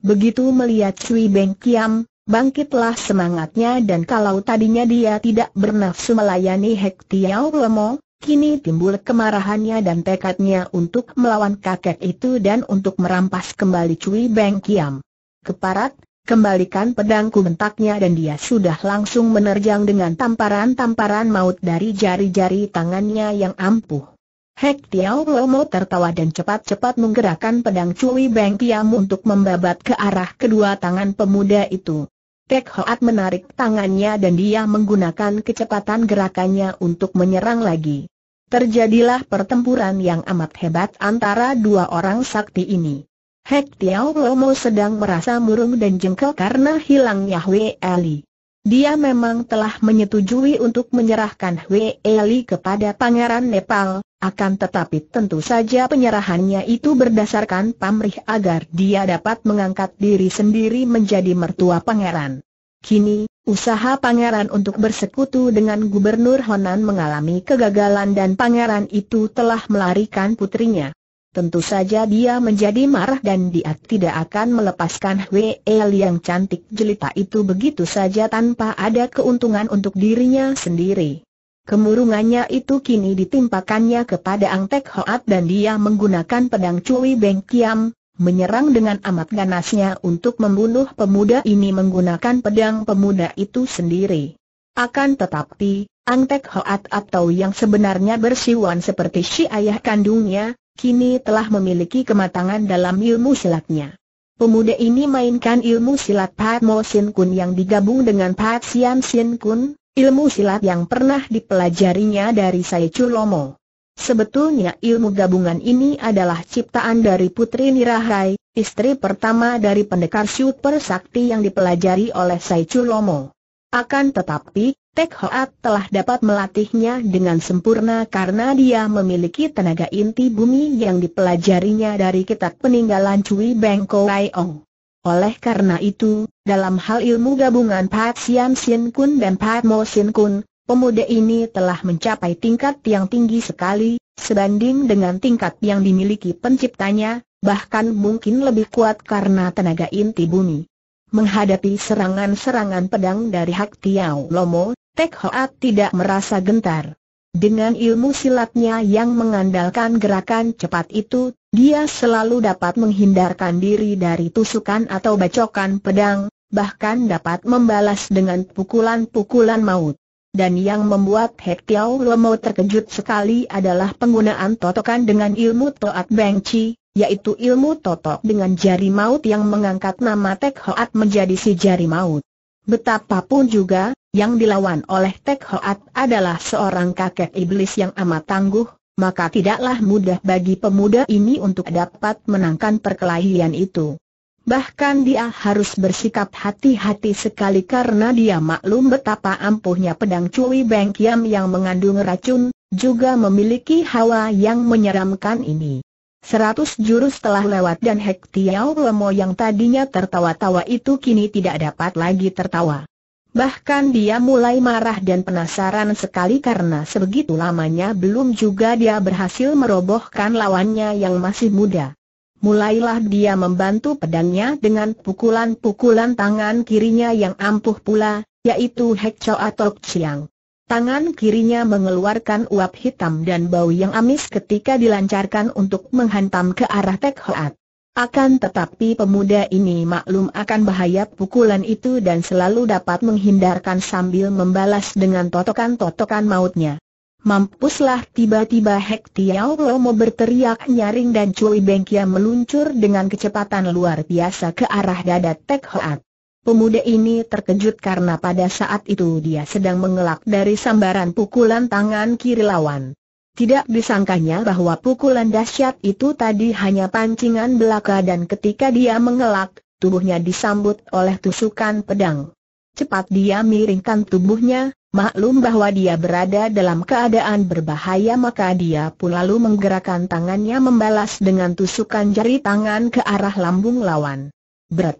Begitu melihat Cui Beng Kiam, bangkitlah semangatnya dan kalau tadinya dia tidak bernafsu melayani Hek Tiao Lemo, kini timbul kemarahannya dan tekadnya untuk melawan kakek itu dan untuk merampas kembali Cui Beng Kiam. Keparat, Kembalikan pedangku bentaknya dan dia sudah langsung menerjang dengan tamparan-tamparan maut dari jari-jari tangannya yang ampuh. Hek Tiao Lomo tertawa dan cepat-cepat menggerakkan pedang Cui Beng Tiam untuk membabat ke arah kedua tangan pemuda itu. Tek Hoat menarik tangannya dan dia menggunakan kecepatan gerakannya untuk menyerang lagi. Terjadilah pertempuran yang amat hebat antara dua orang sakti ini. Hek Tiao Lomo sedang merasa murung dan jengkel karena hilangnya Hwe Eli. Dia memang telah menyetujui untuk menyerahkan Hwe Eli kepada Pangeran Nepal, akan tetapi tentu saja penyerahannya itu berdasarkan pamrih agar dia dapat mengangkat diri sendiri menjadi mertua pangeran. Kini, usaha pangeran untuk bersekutu dengan Gubernur Honan mengalami kegagalan dan pangeran itu telah melarikan putrinya. Tentu saja dia menjadi marah dan dia tidak akan melepaskan Hwee yang cantik jelita itu begitu saja tanpa ada keuntungan untuk dirinya sendiri. Kemurungannya itu kini ditimpakannya kepada Ang Tek Hoat dan dia menggunakan pedang Cui Beng Kiam, menyerang dengan amat ganasnya untuk membunuh pemuda ini menggunakan pedang pemuda itu sendiri. Akan tetapi, Ang Tek Hoat atau yang sebenarnya bersiwan seperti si ayah kandungnya, kini telah memiliki kematangan dalam ilmu silatnya. Pemuda ini mainkan ilmu silat Pat Mo Sin Kun yang digabung dengan Pat Sian Sin Kun, ilmu silat yang pernah dipelajarinya dari Sai Chulomo. Sebetulnya ilmu gabungan ini adalah ciptaan dari Putri Nirahai, istri pertama dari pendekar Super Sakti yang dipelajari oleh Sai Chulomo. Akan tetapi, Tek Hoat telah dapat melatihnya dengan sempurna karena dia memiliki tenaga inti bumi yang dipelajarinya dari kitab peninggalan Cui Beng Koai Ong. Oleh karena itu, dalam hal ilmu gabungan Pat Sian Sin Kun dan Pat Mo Sin Kun, pemuda ini telah mencapai tingkat yang tinggi sekali, sebanding dengan tingkat yang dimiliki penciptanya, bahkan mungkin lebih kuat karena tenaga inti bumi. Menghadapi serangan-serangan pedang dari Hak Tiao Lomo, Tek Hoat tidak merasa gentar. Dengan ilmu silatnya yang mengandalkan gerakan cepat itu, dia selalu dapat menghindarkan diri dari tusukan atau bacokan pedang, bahkan dapat membalas dengan pukulan-pukulan maut. Dan yang membuat Hek Tiao Lomo terkejut sekali adalah penggunaan totokan dengan ilmu Toat Beng Chi, yaitu ilmu totok dengan jari maut yang mengangkat nama Tek Hoat menjadi si jari maut. Betapapun juga, yang dilawan oleh Tek Hoat adalah seorang kakek iblis yang amat tangguh, maka tidaklah mudah bagi pemuda ini untuk dapat menangkan perkelahian itu. Bahkan dia harus bersikap hati-hati sekali karena dia maklum betapa ampuhnya pedang Cui Beng Kiam yang mengandung racun, juga memiliki hawa yang menyeramkan ini. Seratus jurus telah lewat dan Hek Tiao Lemo yang tadinya tertawa-tawa itu kini tidak dapat lagi tertawa. Bahkan dia mulai marah dan penasaran sekali karena sebegitu lamanya belum juga dia berhasil merobohkan lawannya yang masih muda. Mulailah dia membantu pedangnya dengan pukulan-pukulan tangan kirinya yang ampuh pula, yaitu Hekco atau Chiang. Tangan kirinya mengeluarkan uap hitam dan bau yang amis ketika dilancarkan untuk menghantam ke arah Tek Hoat. Akan tetapi pemuda ini maklum akan bahaya pukulan itu dan selalu dapat menghindarkan sambil membalas dengan totokan-totokan mautnya. Mampuslah tiba-tiba Hek Tiao Lomo berteriak nyaring dan Cui Bengkia meluncur dengan kecepatan luar biasa ke arah dada Tek Hoat. Pemuda ini terkejut karena pada saat itu dia sedang mengelak dari sambaran pukulan tangan kiri lawan. Tidak disangkanya bahwa pukulan dahsyat itu tadi hanya pancingan belaka dan ketika dia mengelak, tubuhnya disambut oleh tusukan pedang. Cepat dia miringkan tubuhnya, maklum bahwa dia berada dalam keadaan berbahaya maka dia pun lalu menggerakkan tangannya membalas dengan tusukan jari tangan ke arah lambung lawan. Bret!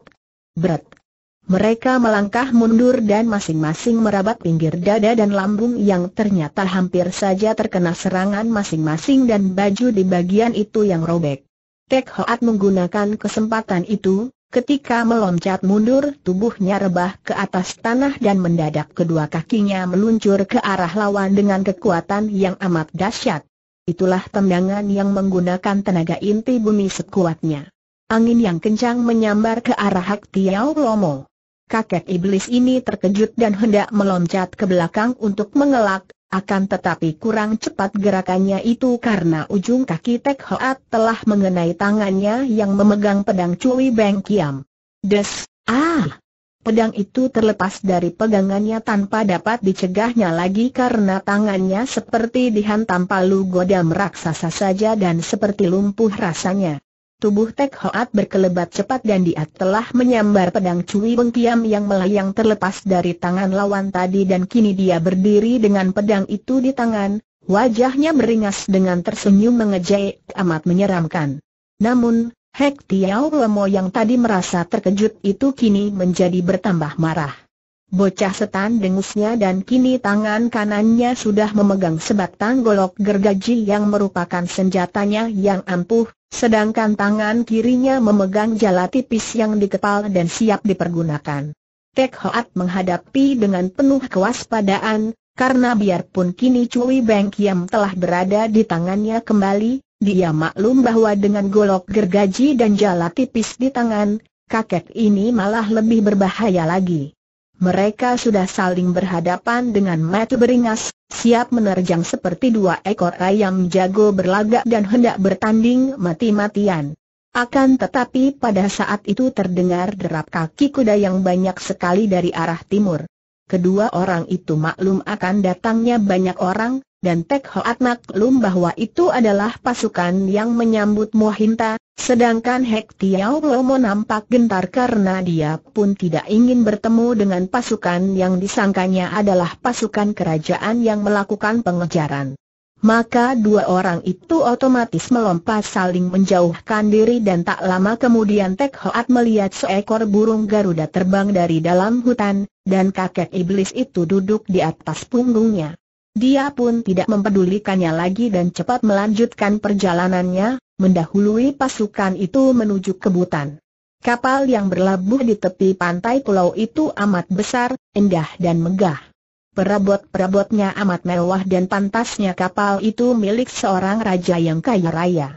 Bret! Mereka melangkah mundur dan masing-masing merabat pinggir dada dan lambung yang ternyata hampir saja terkena serangan masing-masing dan baju di bagian itu yang robek. Tek Hoat menggunakan kesempatan itu, ketika meloncat mundur tubuhnya rebah ke atas tanah dan mendadak kedua kakinya meluncur ke arah lawan dengan kekuatan yang amat dahsyat. Itulah tendangan yang menggunakan tenaga inti bumi sekuatnya. Angin yang kencang menyambar ke arah Hak Tiau Lomo kakek iblis ini terkejut dan hendak meloncat ke belakang untuk mengelak, akan tetapi kurang cepat gerakannya itu karena ujung kaki Tek Hoat telah mengenai tangannya yang memegang pedang Cui Beng Kiam. Des, ah! Pedang itu terlepas dari pegangannya tanpa dapat dicegahnya lagi karena tangannya seperti dihantam palu godam raksasa saja dan seperti lumpuh rasanya. Tubuh Tek Hoat berkelebat cepat dan dia telah menyambar pedang Cui bengkiam yang melayang terlepas dari tangan lawan tadi dan kini dia berdiri dengan pedang itu di tangan, wajahnya beringas dengan tersenyum mengejek amat menyeramkan. Namun, Hek Tiao Lemo yang tadi merasa terkejut itu kini menjadi bertambah marah. Bocah setan dengusnya dan kini tangan kanannya sudah memegang sebatang golok gergaji yang merupakan senjatanya yang ampuh, Sedangkan tangan kirinya memegang jala tipis yang dikepal dan siap dipergunakan. Tek Hoat menghadapi dengan penuh kewaspadaan, karena biarpun kini Cui Beng Kiam telah berada di tangannya kembali, dia maklum bahwa dengan golok gergaji dan jala tipis di tangan, kakek ini malah lebih berbahaya lagi. Mereka sudah saling berhadapan dengan mata beringas, siap menerjang seperti dua ekor ayam jago berlagak dan hendak bertanding mati-matian. Akan tetapi pada saat itu terdengar derap kaki kuda yang banyak sekali dari arah timur. Kedua orang itu maklum akan datangnya banyak orang, dan Tek Hoat maklum bahwa itu adalah pasukan yang menyambut Mohinta, sedangkan Hek Tiao Lomo nampak gentar karena dia pun tidak ingin bertemu dengan pasukan yang disangkanya adalah pasukan kerajaan yang melakukan pengejaran. Maka dua orang itu otomatis melompat saling menjauhkan diri dan tak lama kemudian Tek Hoat melihat seekor burung Garuda terbang dari dalam hutan, dan kakek iblis itu duduk di atas punggungnya. Dia pun tidak mempedulikannya lagi dan cepat melanjutkan perjalanannya, mendahului pasukan itu menuju ke Butan. Kapal yang berlabuh di tepi pantai pulau itu amat besar, indah dan megah. Perabot-perabotnya amat mewah dan pantasnya kapal itu milik seorang raja yang kaya raya.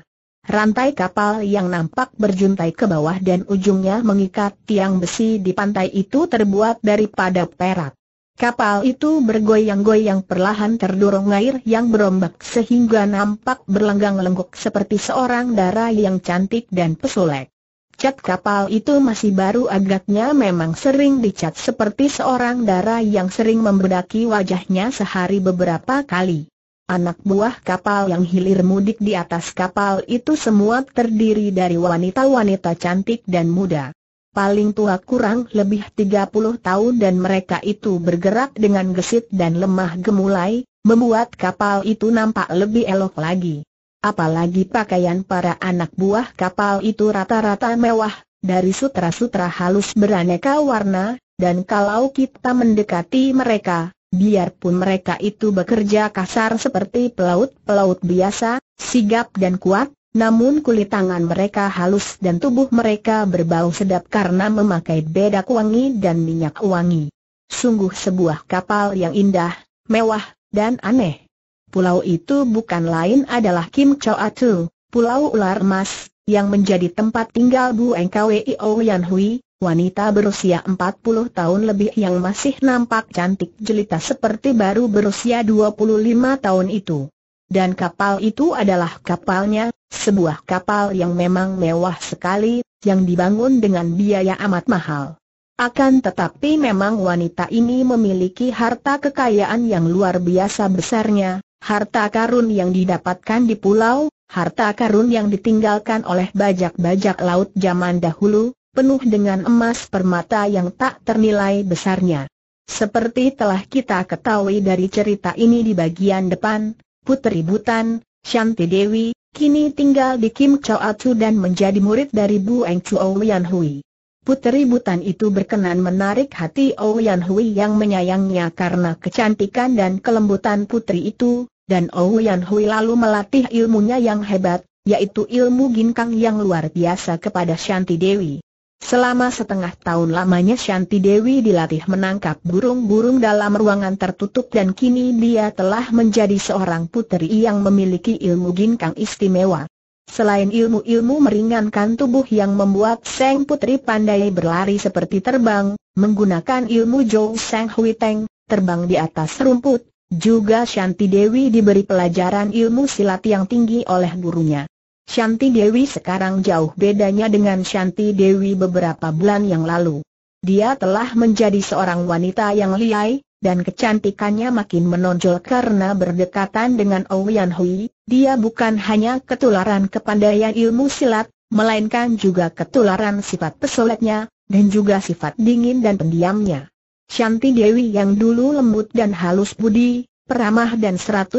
Rantai kapal yang nampak berjuntai ke bawah dan ujungnya mengikat tiang besi di pantai itu terbuat daripada perak. Kapal itu bergoyang-goyang perlahan terdorong air yang berombak sehingga nampak berlenggang-lenggok seperti seorang dara yang cantik dan pesulek. Cat kapal itu masih baru agaknya memang sering dicat seperti seorang dara yang sering membedaki wajahnya sehari beberapa kali. Anak buah kapal yang hilir mudik di atas kapal itu semua terdiri dari wanita-wanita cantik dan muda paling tua kurang lebih 30 tahun dan mereka itu bergerak dengan gesit dan lemah gemulai, membuat kapal itu nampak lebih elok lagi. Apalagi pakaian para anak buah kapal itu rata-rata mewah, dari sutra-sutra halus beraneka warna, dan kalau kita mendekati mereka, biarpun mereka itu bekerja kasar seperti pelaut-pelaut biasa, sigap dan kuat, namun kulit tangan mereka halus dan tubuh mereka berbau sedap karena memakai bedak wangi dan minyak wangi. Sungguh sebuah kapal yang indah, mewah, dan aneh. Pulau itu bukan lain adalah Kim Chau Atul, Pulau Ular Emas, yang menjadi tempat tinggal Bu Engkwio Yan Hui, wanita berusia 40 tahun lebih yang masih nampak cantik jelita seperti baru berusia 25 tahun itu dan kapal itu adalah kapalnya, sebuah kapal yang memang mewah sekali, yang dibangun dengan biaya amat mahal. Akan tetapi memang wanita ini memiliki harta kekayaan yang luar biasa besarnya, harta karun yang didapatkan di pulau, harta karun yang ditinggalkan oleh bajak-bajak laut zaman dahulu, penuh dengan emas permata yang tak ternilai besarnya. Seperti telah kita ketahui dari cerita ini di bagian depan, Putri Butan, Shanti Dewi, kini tinggal di Kim Chao Chu dan menjadi murid dari Bu Eng Chu Ouyan Hui. Putri Butan itu berkenan menarik hati Ouyan Hui yang menyayangnya karena kecantikan dan kelembutan putri itu, dan Ouyan Hui lalu melatih ilmunya yang hebat, yaitu ilmu ginkang yang luar biasa kepada Shanti Dewi. Selama setengah tahun lamanya Shanti Dewi dilatih menangkap burung-burung dalam ruangan tertutup dan kini dia telah menjadi seorang puteri yang memiliki ilmu ginkang istimewa. Selain ilmu-ilmu meringankan tubuh yang membuat Seng Putri pandai berlari seperti terbang, menggunakan ilmu Zhou Seng Hui Teng, terbang di atas rumput, juga Shanti Dewi diberi pelajaran ilmu silat yang tinggi oleh gurunya. Shanti Dewi sekarang jauh bedanya dengan Shanti Dewi beberapa bulan yang lalu. Dia telah menjadi seorang wanita yang liai, dan kecantikannya makin menonjol karena berdekatan dengan Yan Hui. Dia bukan hanya ketularan kepandaian ilmu silat, melainkan juga ketularan sifat pesoletnya, dan juga sifat dingin dan pendiamnya. Shanti Dewi yang dulu lembut dan halus budi, peramah dan 100%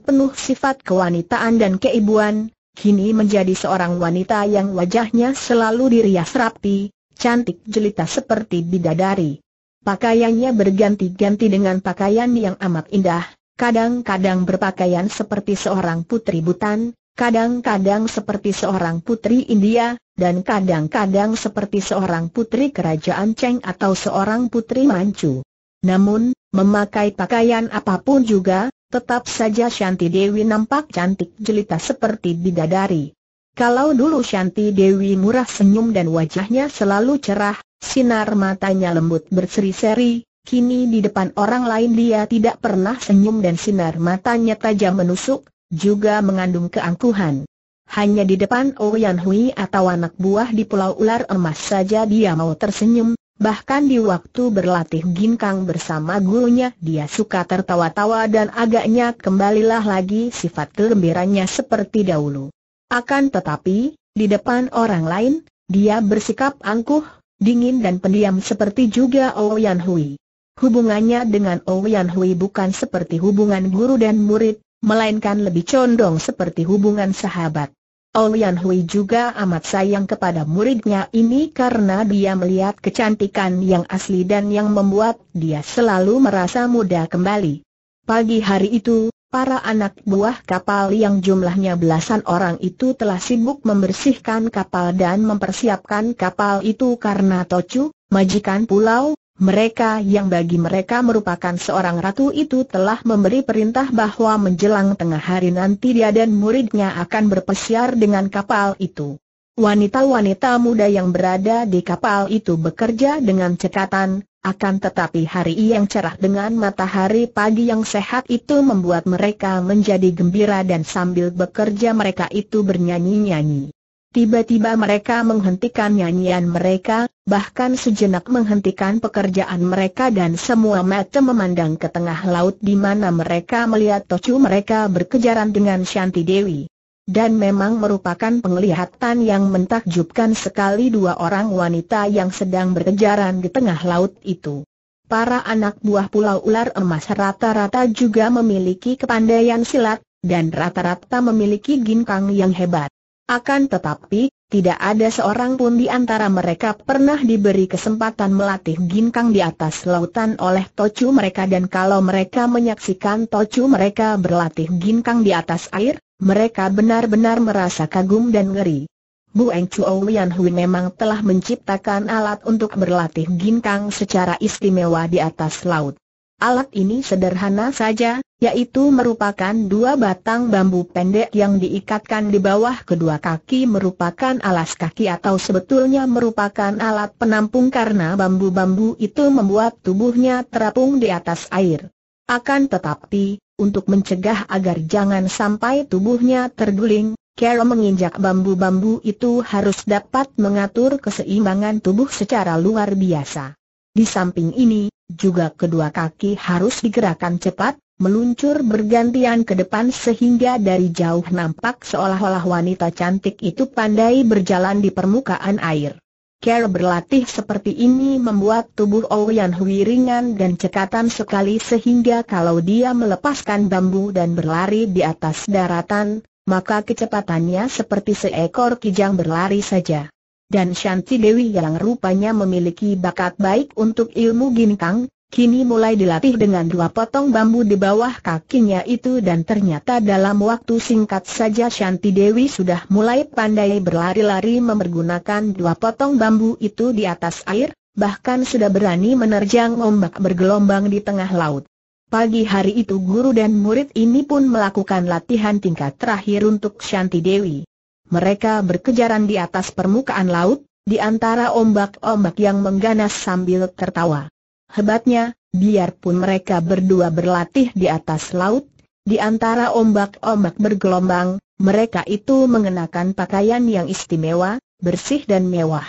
penuh sifat kewanitaan dan keibuan, kini menjadi seorang wanita yang wajahnya selalu dirias rapi, cantik jelita seperti bidadari. Pakaiannya berganti-ganti dengan pakaian yang amat indah, kadang-kadang berpakaian seperti seorang putri butan, kadang-kadang seperti seorang putri India, dan kadang-kadang seperti seorang putri kerajaan Cheng atau seorang putri Manchu. Namun, memakai pakaian apapun juga, Tetap saja Shanti Dewi nampak cantik jelita seperti bidadari. Kalau dulu Shanti Dewi murah senyum dan wajahnya selalu cerah, sinar matanya lembut berseri-seri, kini di depan orang lain dia tidak pernah senyum dan sinar matanya tajam menusuk, juga mengandung keangkuhan. Hanya di depan Ouyan oh Hui atau anak buah di Pulau Ular Emas saja dia mau tersenyum, Bahkan di waktu berlatih ginkang bersama gurunya dia suka tertawa-tawa dan agaknya kembalilah lagi sifat kelembirannya seperti dahulu. Akan tetapi, di depan orang lain, dia bersikap angkuh, dingin dan pendiam seperti juga Oyan Hui. Hubungannya dengan Oyan Hui bukan seperti hubungan guru dan murid, melainkan lebih condong seperti hubungan sahabat. Olian Hui juga amat sayang kepada muridnya ini karena dia melihat kecantikan yang asli dan yang membuat dia selalu merasa muda kembali. Pagi hari itu, para anak buah kapal yang jumlahnya belasan orang itu telah sibuk membersihkan kapal dan mempersiapkan kapal itu karena Tocu, majikan pulau, mereka yang bagi mereka merupakan seorang ratu itu telah memberi perintah bahwa menjelang tengah hari nanti dia dan muridnya akan berpesiar dengan kapal itu. Wanita-wanita muda yang berada di kapal itu bekerja dengan cekatan, akan tetapi hari yang cerah dengan matahari pagi yang sehat itu membuat mereka menjadi gembira dan sambil bekerja mereka itu bernyanyi-nyanyi. Tiba-tiba mereka menghentikan nyanyian mereka, bahkan sejenak menghentikan pekerjaan mereka dan semua mata memandang ke tengah laut di mana mereka melihat tocu mereka berkejaran dengan Shanti Dewi. Dan memang merupakan penglihatan yang mentakjubkan sekali dua orang wanita yang sedang berkejaran di tengah laut itu. Para anak buah pulau ular emas rata-rata juga memiliki kepandaian silat, dan rata-rata memiliki ginkang yang hebat. Akan tetapi, tidak ada seorang pun di antara mereka pernah diberi kesempatan melatih ginkang di atas lautan oleh tocu mereka dan kalau mereka menyaksikan tocu mereka berlatih ginkang di atas air, mereka benar-benar merasa kagum dan ngeri. Bu Eng Chuo Lian Hui memang telah menciptakan alat untuk berlatih ginkang secara istimewa di atas laut. Alat ini sederhana saja, yaitu merupakan dua batang bambu pendek yang diikatkan di bawah kedua kaki merupakan alas kaki atau sebetulnya merupakan alat penampung karena bambu-bambu itu membuat tubuhnya terapung di atas air. Akan tetapi, untuk mencegah agar jangan sampai tubuhnya terguling, Carol menginjak bambu-bambu itu harus dapat mengatur keseimbangan tubuh secara luar biasa. Di samping ini, juga kedua kaki harus digerakkan cepat, meluncur bergantian ke depan sehingga dari jauh nampak seolah-olah wanita cantik itu pandai berjalan di permukaan air. Care berlatih seperti ini membuat tubuh Ouyan Hui ringan dan cekatan sekali sehingga kalau dia melepaskan bambu dan berlari di atas daratan, maka kecepatannya seperti seekor kijang berlari saja dan Shanti Dewi yang rupanya memiliki bakat baik untuk ilmu ginkang, kini mulai dilatih dengan dua potong bambu di bawah kakinya itu dan ternyata dalam waktu singkat saja Shanti Dewi sudah mulai pandai berlari-lari memergunakan dua potong bambu itu di atas air, bahkan sudah berani menerjang ombak bergelombang di tengah laut. Pagi hari itu guru dan murid ini pun melakukan latihan tingkat terakhir untuk Shanti Dewi mereka berkejaran di atas permukaan laut, di antara ombak-ombak yang mengganas sambil tertawa. Hebatnya, biarpun mereka berdua berlatih di atas laut, di antara ombak-ombak bergelombang, mereka itu mengenakan pakaian yang istimewa, bersih dan mewah.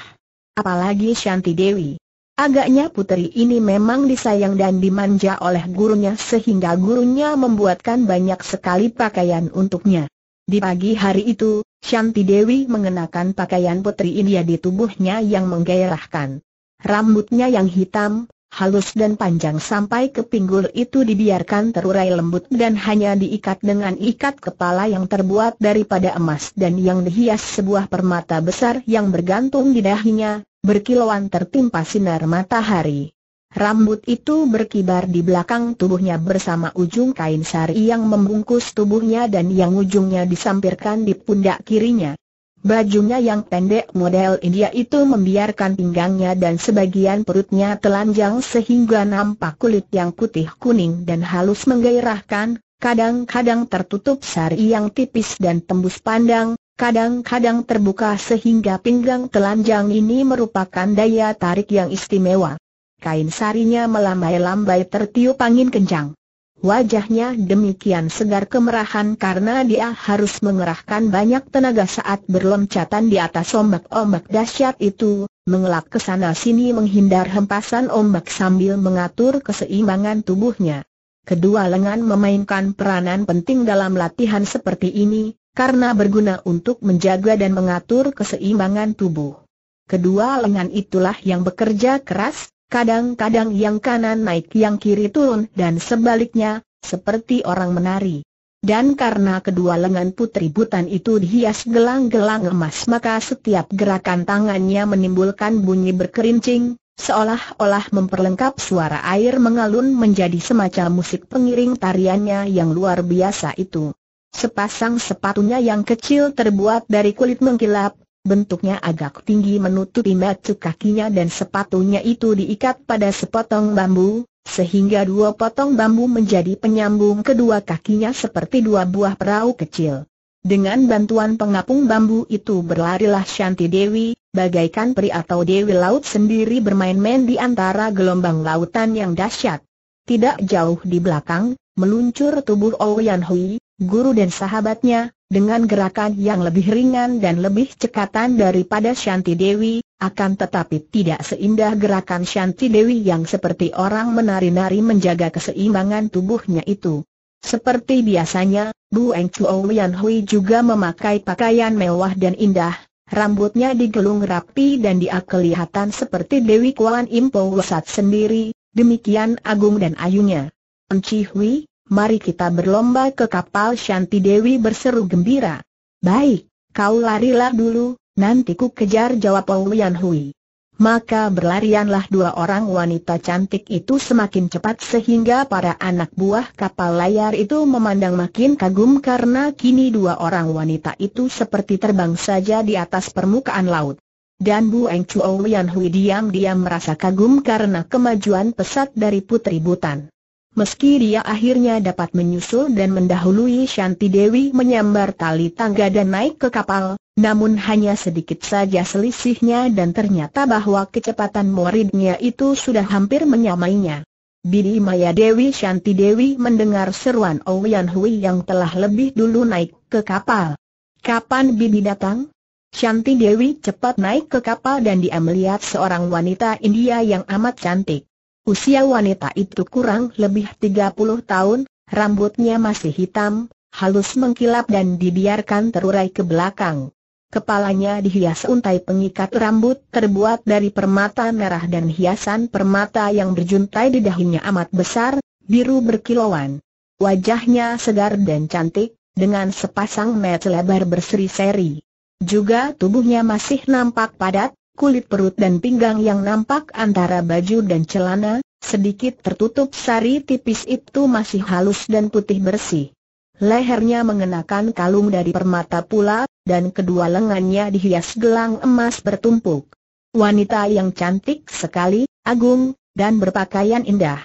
Apalagi Shanti Dewi. Agaknya putri ini memang disayang dan dimanja oleh gurunya sehingga gurunya membuatkan banyak sekali pakaian untuknya. Di pagi hari itu, Shanti Dewi mengenakan pakaian putri India di tubuhnya yang menggairahkan. Rambutnya yang hitam, halus dan panjang sampai ke pinggul itu dibiarkan terurai lembut dan hanya diikat dengan ikat kepala yang terbuat daripada emas dan yang dihias sebuah permata besar yang bergantung di dahinya, berkilauan tertimpa sinar matahari. Rambut itu berkibar di belakang tubuhnya bersama ujung kain sari yang membungkus tubuhnya dan yang ujungnya disampirkan di pundak kirinya. Bajunya yang pendek model India itu membiarkan pinggangnya dan sebagian perutnya telanjang sehingga nampak kulit yang putih kuning dan halus menggairahkan, kadang-kadang tertutup sari yang tipis dan tembus pandang, kadang-kadang terbuka sehingga pinggang telanjang ini merupakan daya tarik yang istimewa kain sarinya melambai-lambai tertiup angin kencang. Wajahnya demikian segar kemerahan karena dia harus mengerahkan banyak tenaga saat berloncatan di atas ombak-ombak dahsyat itu, mengelak ke sana sini menghindar hempasan ombak sambil mengatur keseimbangan tubuhnya. Kedua lengan memainkan peranan penting dalam latihan seperti ini, karena berguna untuk menjaga dan mengatur keseimbangan tubuh. Kedua lengan itulah yang bekerja keras, kadang-kadang yang kanan naik yang kiri turun dan sebaliknya, seperti orang menari. Dan karena kedua lengan putri butan itu dihias gelang-gelang emas maka setiap gerakan tangannya menimbulkan bunyi berkerincing, seolah-olah memperlengkap suara air mengalun menjadi semacam musik pengiring tariannya yang luar biasa itu. Sepasang sepatunya yang kecil terbuat dari kulit mengkilap, bentuknya agak tinggi menutupi batu kakinya dan sepatunya itu diikat pada sepotong bambu, sehingga dua potong bambu menjadi penyambung kedua kakinya seperti dua buah perahu kecil. Dengan bantuan pengapung bambu itu berlarilah Shanti Dewi, bagaikan peri atau Dewi Laut sendiri bermain-main di antara gelombang lautan yang dahsyat. Tidak jauh di belakang, meluncur tubuh Ouyan Hui, guru dan sahabatnya, dengan gerakan yang lebih ringan dan lebih cekatan daripada Shanti Dewi, akan tetapi tidak seindah gerakan Shanti Dewi yang seperti orang menari-nari menjaga keseimbangan tubuhnya itu. Seperti biasanya, Bu Eng Chuo Lian Hui juga memakai pakaian mewah dan indah, rambutnya digelung rapi dan dia kelihatan seperti Dewi Kuan Impo Wesat sendiri, demikian agung dan ayunya. Enci Hui, mari kita berlomba ke kapal Shanti Dewi berseru gembira. Baik, kau larilah dulu, nanti ku kejar jawab Owian Hui. Maka berlarianlah dua orang wanita cantik itu semakin cepat sehingga para anak buah kapal layar itu memandang makin kagum karena kini dua orang wanita itu seperti terbang saja di atas permukaan laut. Dan Bu Eng Chuo Lian Hui diam-diam merasa kagum karena kemajuan pesat dari Putri Butan. Meski dia akhirnya dapat menyusul dan mendahului Shanti Dewi menyambar tali tangga dan naik ke kapal, namun hanya sedikit saja selisihnya dan ternyata bahwa kecepatan muridnya itu sudah hampir menyamainya. Bidi Maya Dewi Shanti Dewi mendengar seruan Ouyan Hui yang telah lebih dulu naik ke kapal. Kapan Bibi datang? Shanti Dewi cepat naik ke kapal dan dia melihat seorang wanita India yang amat cantik. Usia wanita itu kurang lebih 30 tahun, rambutnya masih hitam, halus mengkilap dan dibiarkan terurai ke belakang. Kepalanya dihias untai pengikat rambut terbuat dari permata merah dan hiasan permata yang berjuntai di dahinya amat besar, biru berkilauan. Wajahnya segar dan cantik, dengan sepasang mata lebar berseri-seri. Juga tubuhnya masih nampak padat, kulit perut dan pinggang yang nampak antara baju dan celana, sedikit tertutup sari tipis itu masih halus dan putih bersih. Lehernya mengenakan kalung dari permata pula, dan kedua lengannya dihias gelang emas bertumpuk. Wanita yang cantik sekali, agung, dan berpakaian indah.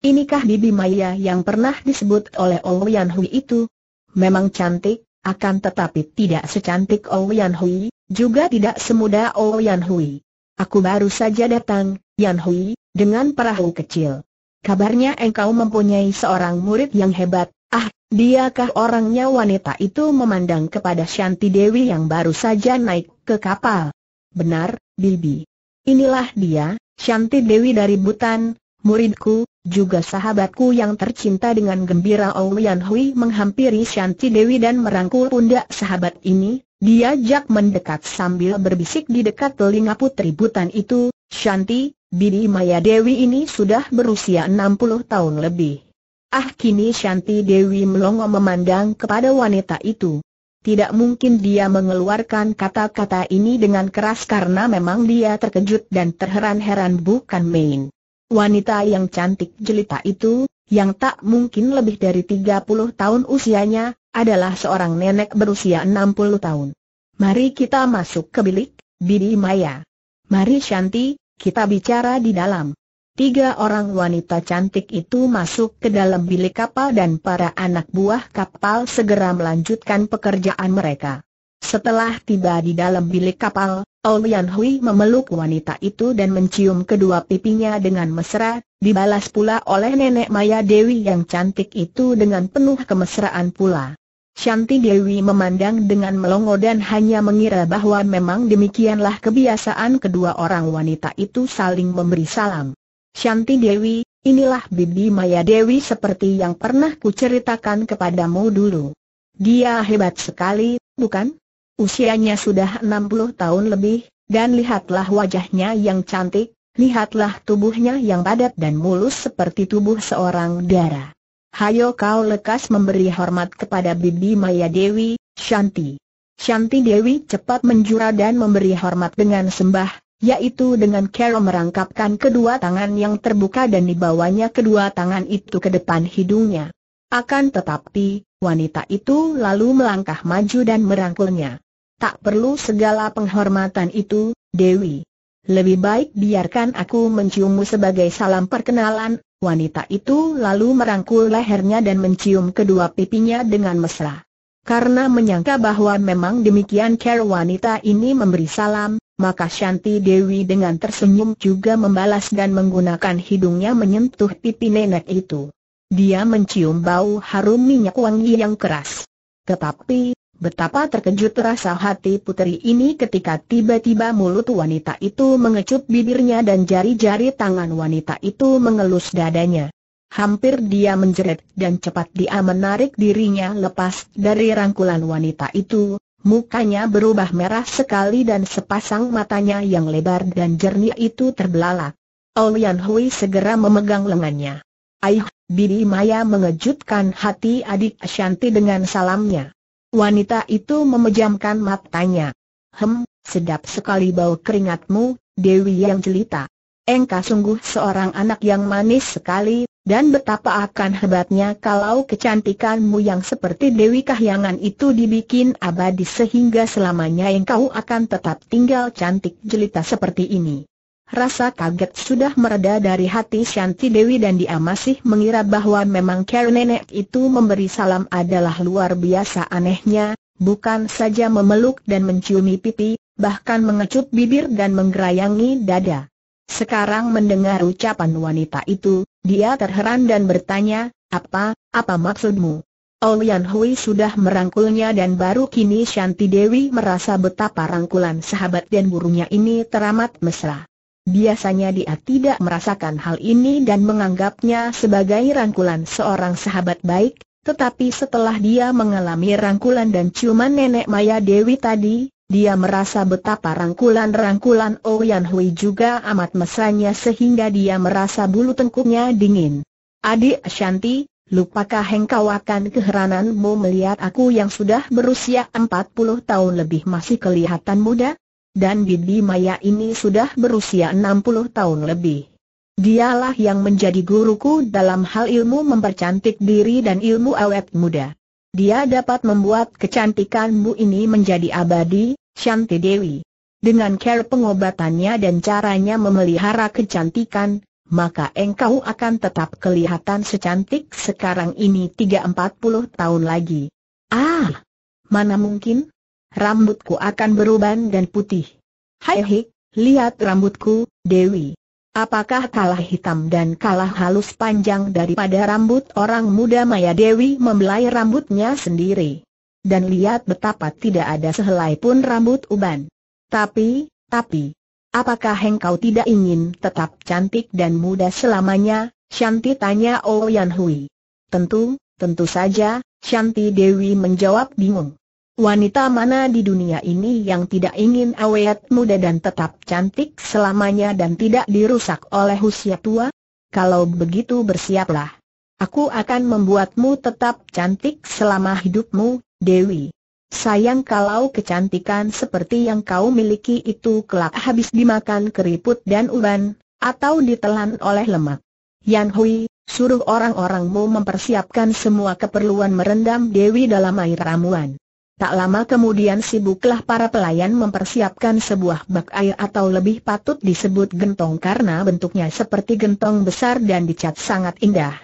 Inikah Bibi Maya yang pernah disebut oleh Owian oh Hui itu? Memang cantik, akan tetapi tidak secantik Owian oh Hui, juga tidak semudah Oh Yan Hui. Aku baru saja datang, Yan Hui, dengan perahu kecil. Kabarnya engkau mempunyai seorang murid yang hebat, ah, diakah orangnya wanita itu memandang kepada Shanti Dewi yang baru saja naik ke kapal. Benar, Bibi. Inilah dia, Shanti Dewi dari Butan, muridku, juga sahabatku yang tercinta dengan gembira oh Yan Hui menghampiri Shanti Dewi dan merangkul pundak sahabat ini, dia Diajak mendekat sambil berbisik di dekat telinga putri butan itu, Shanti, Bidi Maya Dewi ini sudah berusia 60 tahun lebih. Ah kini Shanti Dewi melongo memandang kepada wanita itu. Tidak mungkin dia mengeluarkan kata-kata ini dengan keras karena memang dia terkejut dan terheran-heran bukan main. Wanita yang cantik jelita itu, yang tak mungkin lebih dari 30 tahun usianya, adalah seorang nenek berusia 60 tahun. Mari kita masuk ke bilik, Bibi Maya. Mari Shanti, kita bicara di dalam. Tiga orang wanita cantik itu masuk ke dalam bilik kapal dan para anak buah kapal segera melanjutkan pekerjaan mereka. Setelah tiba di dalam bilik kapal, Olian Hui memeluk wanita itu dan mencium kedua pipinya dengan mesra, dibalas pula oleh nenek Maya Dewi yang cantik itu dengan penuh kemesraan pula. Shanti Dewi memandang dengan melongo dan hanya mengira bahwa memang demikianlah kebiasaan kedua orang wanita itu saling memberi salam. Shanti Dewi, inilah Bibi Maya Dewi seperti yang pernah kuceritakan kepadamu dulu. Dia hebat sekali, bukan? Usianya sudah 60 tahun lebih, dan lihatlah wajahnya yang cantik, lihatlah tubuhnya yang padat dan mulus seperti tubuh seorang dara. Hayo kau lekas memberi hormat kepada Bibi Maya Dewi, Shanti. Shanti Dewi cepat menjura dan memberi hormat dengan sembah, yaitu dengan cara merangkapkan kedua tangan yang terbuka dan dibawanya kedua tangan itu ke depan hidungnya. Akan tetapi, wanita itu lalu melangkah maju dan merangkulnya. Tak perlu segala penghormatan itu, Dewi lebih baik biarkan aku menciummu sebagai salam perkenalan, wanita itu lalu merangkul lehernya dan mencium kedua pipinya dengan mesra. Karena menyangka bahwa memang demikian cara wanita ini memberi salam, maka Shanti Dewi dengan tersenyum juga membalas dan menggunakan hidungnya menyentuh pipi nenek itu. Dia mencium bau harum minyak wangi yang keras. Tetapi, Betapa terkejut rasa hati putri ini ketika tiba-tiba mulut wanita itu mengecup bibirnya dan jari-jari tangan wanita itu mengelus dadanya. Hampir dia menjerit dan cepat dia menarik dirinya lepas dari rangkulan wanita itu, mukanya berubah merah sekali dan sepasang matanya yang lebar dan jernih itu terbelalak. Olian Hui segera memegang lengannya. Ayuh, Bibi Maya mengejutkan hati adik Ashanti dengan salamnya. Wanita itu memejamkan matanya. Hem, sedap sekali bau keringatmu, Dewi yang jelita. Engkau sungguh seorang anak yang manis sekali, dan betapa akan hebatnya kalau kecantikanmu yang seperti Dewi Kahyangan itu dibikin abadi sehingga selamanya engkau akan tetap tinggal cantik jelita seperti ini. Rasa kaget sudah mereda dari hati Shanti Dewi dan dia masih mengira bahwa memang Karen nenek itu memberi salam adalah luar biasa anehnya, bukan saja memeluk dan menciumi pipi, bahkan mengecup bibir dan menggerayangi dada. Sekarang mendengar ucapan wanita itu, dia terheran dan bertanya, apa, apa maksudmu? Olian oh Hui sudah merangkulnya dan baru kini Shanti Dewi merasa betapa rangkulan sahabat dan gurunya ini teramat mesra. Biasanya dia tidak merasakan hal ini dan menganggapnya sebagai rangkulan seorang sahabat baik, tetapi setelah dia mengalami rangkulan dan ciuman nenek Maya Dewi tadi, dia merasa betapa rangkulan-rangkulan oh Yan Hui juga amat mesranya sehingga dia merasa bulu tengkuknya dingin. Adik Shanti, lupakah engkau akan keherananmu melihat aku yang sudah berusia 40 tahun lebih masih kelihatan muda? dan Bibi Maya ini sudah berusia 60 tahun lebih. Dialah yang menjadi guruku dalam hal ilmu mempercantik diri dan ilmu awet muda. Dia dapat membuat kecantikanmu ini menjadi abadi, Shanti Dewi. Dengan care pengobatannya dan caranya memelihara kecantikan, maka engkau akan tetap kelihatan secantik sekarang ini 3-40 tahun lagi. Ah, mana mungkin? rambutku akan beruban dan putih. Hai hik, lihat rambutku, Dewi. Apakah kalah hitam dan kalah halus panjang daripada rambut orang muda Maya Dewi membelai rambutnya sendiri? Dan lihat betapa tidak ada sehelai pun rambut uban. Tapi, tapi, apakah engkau tidak ingin tetap cantik dan muda selamanya? Shanti tanya Ouyan Hui. Tentu, tentu saja, Shanti Dewi menjawab bingung. Wanita mana di dunia ini yang tidak ingin awet muda dan tetap cantik selamanya dan tidak dirusak oleh usia tua? Kalau begitu bersiaplah. Aku akan membuatmu tetap cantik selama hidupmu, Dewi. Sayang kalau kecantikan seperti yang kau miliki itu kelak habis dimakan keriput dan uban, atau ditelan oleh lemak. Yan Hui, suruh orang-orangmu mempersiapkan semua keperluan merendam Dewi dalam air ramuan. Tak lama kemudian sibuklah para pelayan mempersiapkan sebuah bak air atau lebih patut disebut gentong karena bentuknya seperti gentong besar dan dicat sangat indah.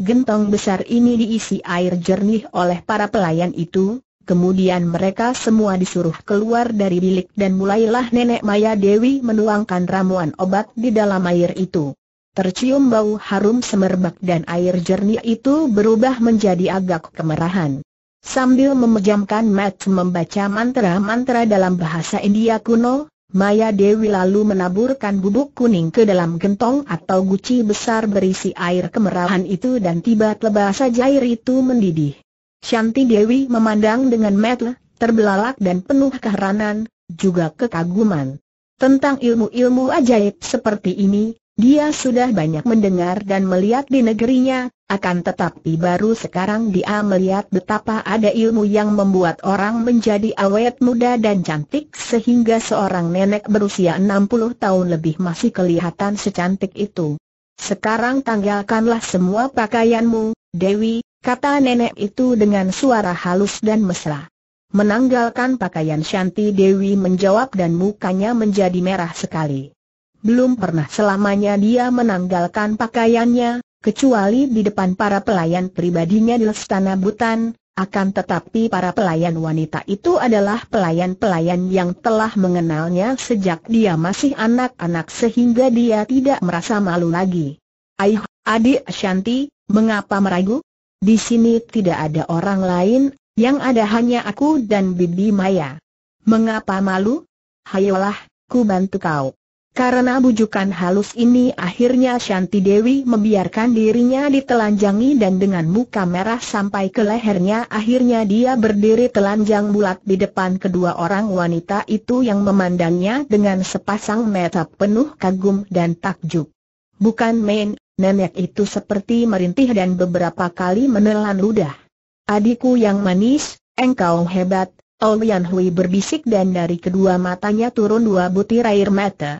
Gentong besar ini diisi air jernih oleh para pelayan itu, kemudian mereka semua disuruh keluar dari bilik dan mulailah nenek Maya Dewi menuangkan ramuan obat di dalam air itu. Tercium bau harum semerbak dan air jernih itu berubah menjadi agak kemerahan. Sambil memejamkan mata membaca mantra-mantra dalam bahasa India kuno, Maya Dewi lalu menaburkan bubuk kuning ke dalam gentong atau guci besar berisi air kemerahan itu dan tiba-tiba saja air itu mendidih. Shanti Dewi memandang dengan mata terbelalak dan penuh keheranan, juga kekaguman. Tentang ilmu-ilmu ajaib seperti ini, dia sudah banyak mendengar dan melihat di negerinya, akan tetapi baru sekarang dia melihat betapa ada ilmu yang membuat orang menjadi awet muda dan cantik sehingga seorang nenek berusia 60 tahun lebih masih kelihatan secantik itu. Sekarang tanggalkanlah semua pakaianmu, Dewi, kata nenek itu dengan suara halus dan mesra. Menanggalkan pakaian Shanti Dewi menjawab dan mukanya menjadi merah sekali. Belum pernah selamanya dia menanggalkan pakaiannya, kecuali di depan para pelayan pribadinya di Lestana Butan, akan tetapi para pelayan wanita itu adalah pelayan-pelayan yang telah mengenalnya sejak dia masih anak-anak sehingga dia tidak merasa malu lagi. Aih, adik Shanti, mengapa meragu? Di sini tidak ada orang lain, yang ada hanya aku dan Bibi Maya. Mengapa malu? Hayolah, ku bantu kau. Karena bujukan halus ini akhirnya Shanti Dewi membiarkan dirinya ditelanjangi dan dengan muka merah sampai ke lehernya akhirnya dia berdiri telanjang bulat di depan kedua orang wanita itu yang memandangnya dengan sepasang mata penuh kagum dan takjub. Bukan main, nenek itu seperti merintih dan beberapa kali menelan ludah. Adikku yang manis, engkau hebat, Olian Hui berbisik dan dari kedua matanya turun dua butir air mata.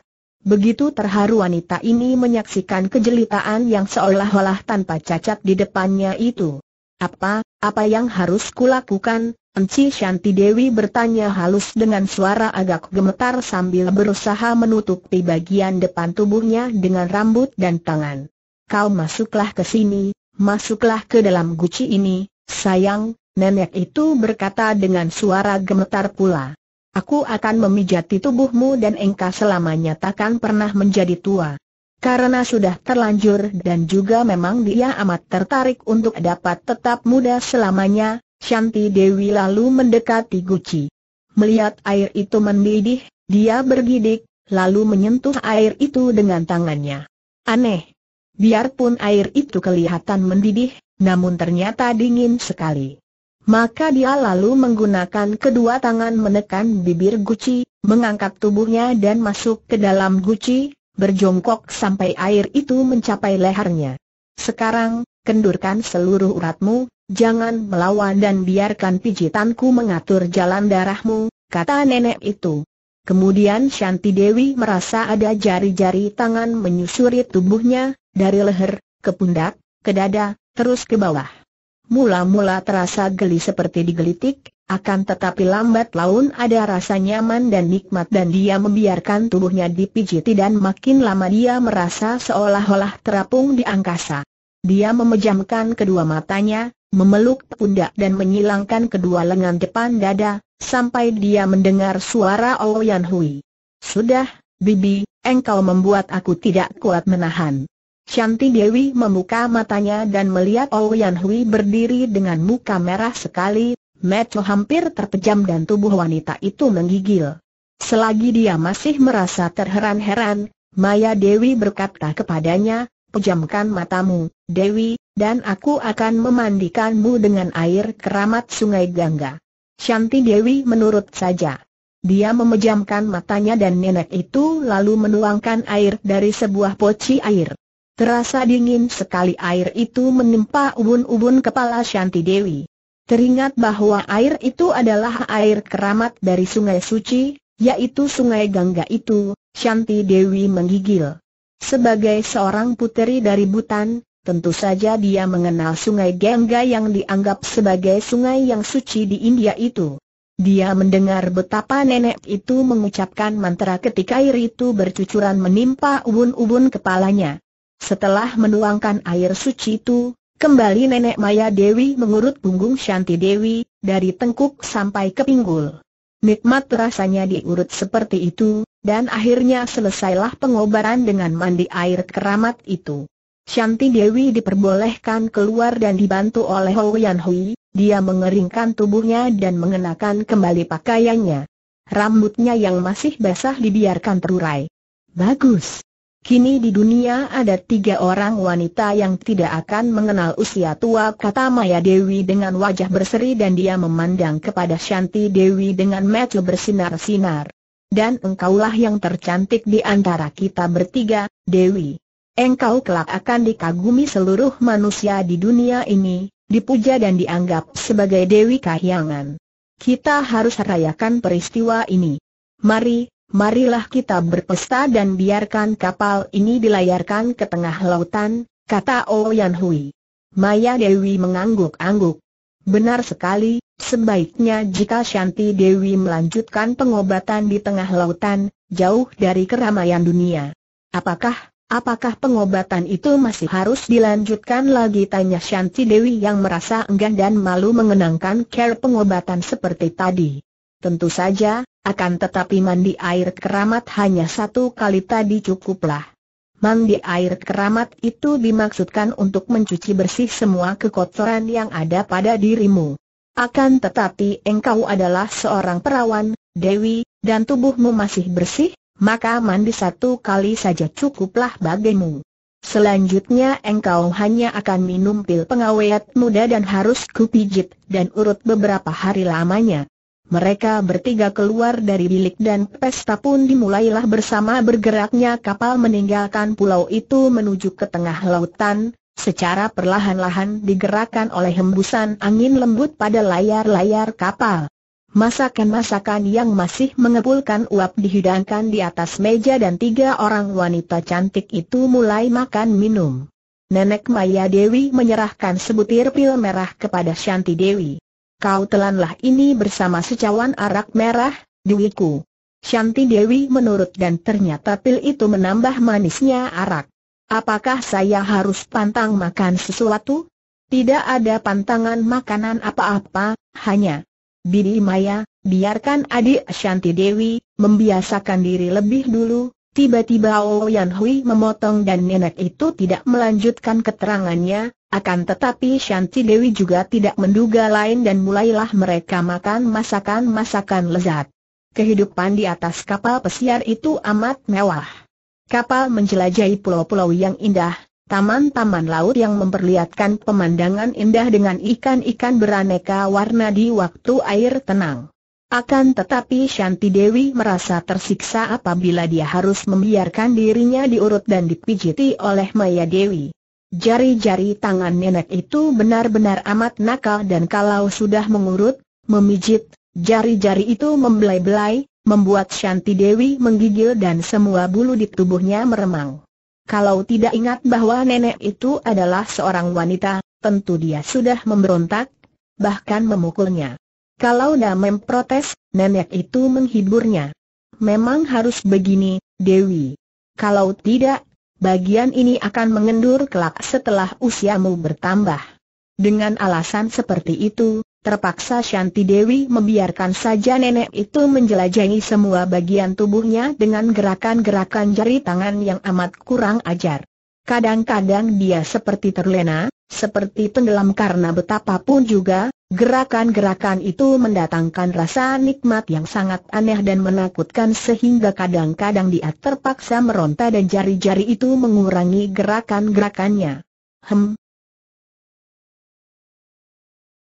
Begitu terharu wanita ini menyaksikan kejelitaan yang seolah-olah tanpa cacat di depannya itu. Apa, apa yang harus kulakukan? Enci Shanti Dewi bertanya halus dengan suara agak gemetar sambil berusaha menutupi bagian depan tubuhnya dengan rambut dan tangan. Kau masuklah ke sini, masuklah ke dalam guci ini, sayang, nenek itu berkata dengan suara gemetar pula. Aku akan memijati tubuhmu dan engkau selamanya takkan pernah menjadi tua. Karena sudah terlanjur dan juga memang dia amat tertarik untuk dapat tetap muda selamanya, Shanti Dewi lalu mendekati Gucci. Melihat air itu mendidih, dia bergidik, lalu menyentuh air itu dengan tangannya. Aneh. Biarpun air itu kelihatan mendidih, namun ternyata dingin sekali. Maka dia lalu menggunakan kedua tangan menekan bibir guci, mengangkat tubuhnya dan masuk ke dalam guci, berjongkok sampai air itu mencapai lehernya. Sekarang, kendurkan seluruh uratmu, jangan melawan dan biarkan pijitanku mengatur jalan darahmu, kata nenek itu. Kemudian Shanti Dewi merasa ada jari-jari tangan menyusuri tubuhnya, dari leher, ke pundak, ke dada, terus ke bawah. Mula-mula terasa geli seperti digelitik, akan tetapi lambat laun ada rasa nyaman dan nikmat dan dia membiarkan tubuhnya dipijiti dan makin lama dia merasa seolah-olah terapung di angkasa. Dia memejamkan kedua matanya, memeluk pundak dan menyilangkan kedua lengan depan dada, sampai dia mendengar suara Ouyan Hui. Sudah, Bibi, engkau membuat aku tidak kuat menahan. Shanti Dewi membuka matanya dan melihat Owian oh Hui berdiri dengan muka merah sekali, Metu hampir terpejam dan tubuh wanita itu menggigil. Selagi dia masih merasa terheran-heran, Maya Dewi berkata kepadanya, pejamkan matamu, Dewi, dan aku akan memandikanmu dengan air keramat sungai Gangga. Shanti Dewi menurut saja. Dia memejamkan matanya dan nenek itu lalu menuangkan air dari sebuah poci air. Terasa dingin sekali air itu menimpa ubun-ubun kepala Shanti Dewi. Teringat bahwa air itu adalah air keramat dari sungai suci, yaitu sungai Gangga itu, Shanti Dewi menggigil. Sebagai seorang puteri dari Butan, tentu saja dia mengenal sungai Gangga yang dianggap sebagai sungai yang suci di India itu. Dia mendengar betapa nenek itu mengucapkan mantra ketika air itu bercucuran menimpa ubun-ubun kepalanya. Setelah menuangkan air suci itu, kembali Nenek Maya Dewi mengurut punggung Shanti Dewi, dari tengkuk sampai ke pinggul. Nikmat rasanya diurut seperti itu, dan akhirnya selesailah pengobaran dengan mandi air keramat itu. Shanti Dewi diperbolehkan keluar dan dibantu oleh Ho Yan Hui, dia mengeringkan tubuhnya dan mengenakan kembali pakaiannya. Rambutnya yang masih basah dibiarkan terurai. Bagus. Kini di dunia ada tiga orang wanita yang tidak akan mengenal usia tua kata Maya Dewi dengan wajah berseri dan dia memandang kepada Shanti Dewi dengan mata bersinar-sinar. Dan engkaulah yang tercantik di antara kita bertiga, Dewi. Engkau kelak akan dikagumi seluruh manusia di dunia ini, dipuja dan dianggap sebagai Dewi Kahyangan. Kita harus rayakan peristiwa ini. Mari, marilah kita berpesta dan biarkan kapal ini dilayarkan ke tengah lautan, kata Ouyan oh Hui. Maya Dewi mengangguk-angguk. Benar sekali, sebaiknya jika Shanti Dewi melanjutkan pengobatan di tengah lautan, jauh dari keramaian dunia. Apakah, apakah pengobatan itu masih harus dilanjutkan lagi? Tanya Shanti Dewi yang merasa enggan dan malu mengenangkan care pengobatan seperti tadi. Tentu saja, akan tetapi mandi air keramat hanya satu kali tadi cukuplah. Mandi air keramat itu dimaksudkan untuk mencuci bersih semua kekotoran yang ada pada dirimu. Akan tetapi engkau adalah seorang perawan, Dewi, dan tubuhmu masih bersih, maka mandi satu kali saja cukuplah bagimu. Selanjutnya engkau hanya akan minum pil pengawet muda dan harus kupijit dan urut beberapa hari lamanya. Mereka bertiga keluar dari bilik dan pesta pun dimulailah bersama bergeraknya kapal meninggalkan pulau itu menuju ke tengah lautan, secara perlahan-lahan digerakkan oleh hembusan angin lembut pada layar-layar kapal. Masakan-masakan yang masih mengepulkan uap dihidangkan di atas meja dan tiga orang wanita cantik itu mulai makan minum. Nenek Maya Dewi menyerahkan sebutir pil merah kepada Shanti Dewi. Kau telanlah ini bersama secawan arak merah, duiku. Shanti Dewi menurut dan ternyata pil itu menambah manisnya arak. Apakah saya harus pantang makan sesuatu? Tidak ada pantangan makanan apa-apa, hanya Bibi Maya, biarkan adik Shanti Dewi membiasakan diri lebih dulu, Tiba-tiba Oyan Hui memotong dan nenek itu tidak melanjutkan keterangannya, akan tetapi Shanti Dewi juga tidak menduga lain dan mulailah mereka makan masakan-masakan lezat. Kehidupan di atas kapal pesiar itu amat mewah. Kapal menjelajahi pulau-pulau yang indah, taman-taman laut yang memperlihatkan pemandangan indah dengan ikan-ikan beraneka warna di waktu air tenang. Akan tetapi Shanti Dewi merasa tersiksa apabila dia harus membiarkan dirinya diurut dan dipijiti oleh Maya Dewi. Jari-jari tangan nenek itu benar-benar amat nakal dan kalau sudah mengurut, memijit, jari-jari itu membelai-belai, membuat Shanti Dewi menggigil dan semua bulu di tubuhnya meremang. Kalau tidak ingat bahwa nenek itu adalah seorang wanita, tentu dia sudah memberontak, bahkan memukulnya. Kalau dah memprotes, nenek itu menghiburnya. Memang harus begini, Dewi. Kalau tidak, bagian ini akan mengendur kelak setelah usiamu bertambah. Dengan alasan seperti itu, terpaksa Shanti Dewi membiarkan saja nenek itu menjelajahi semua bagian tubuhnya dengan gerakan-gerakan jari tangan yang amat kurang ajar. Kadang-kadang dia seperti terlena, seperti tenggelam karena betapapun juga, gerakan-gerakan itu mendatangkan rasa nikmat yang sangat aneh dan menakutkan sehingga kadang-kadang dia terpaksa meronta dan jari-jari itu mengurangi gerakan-gerakannya. Hem,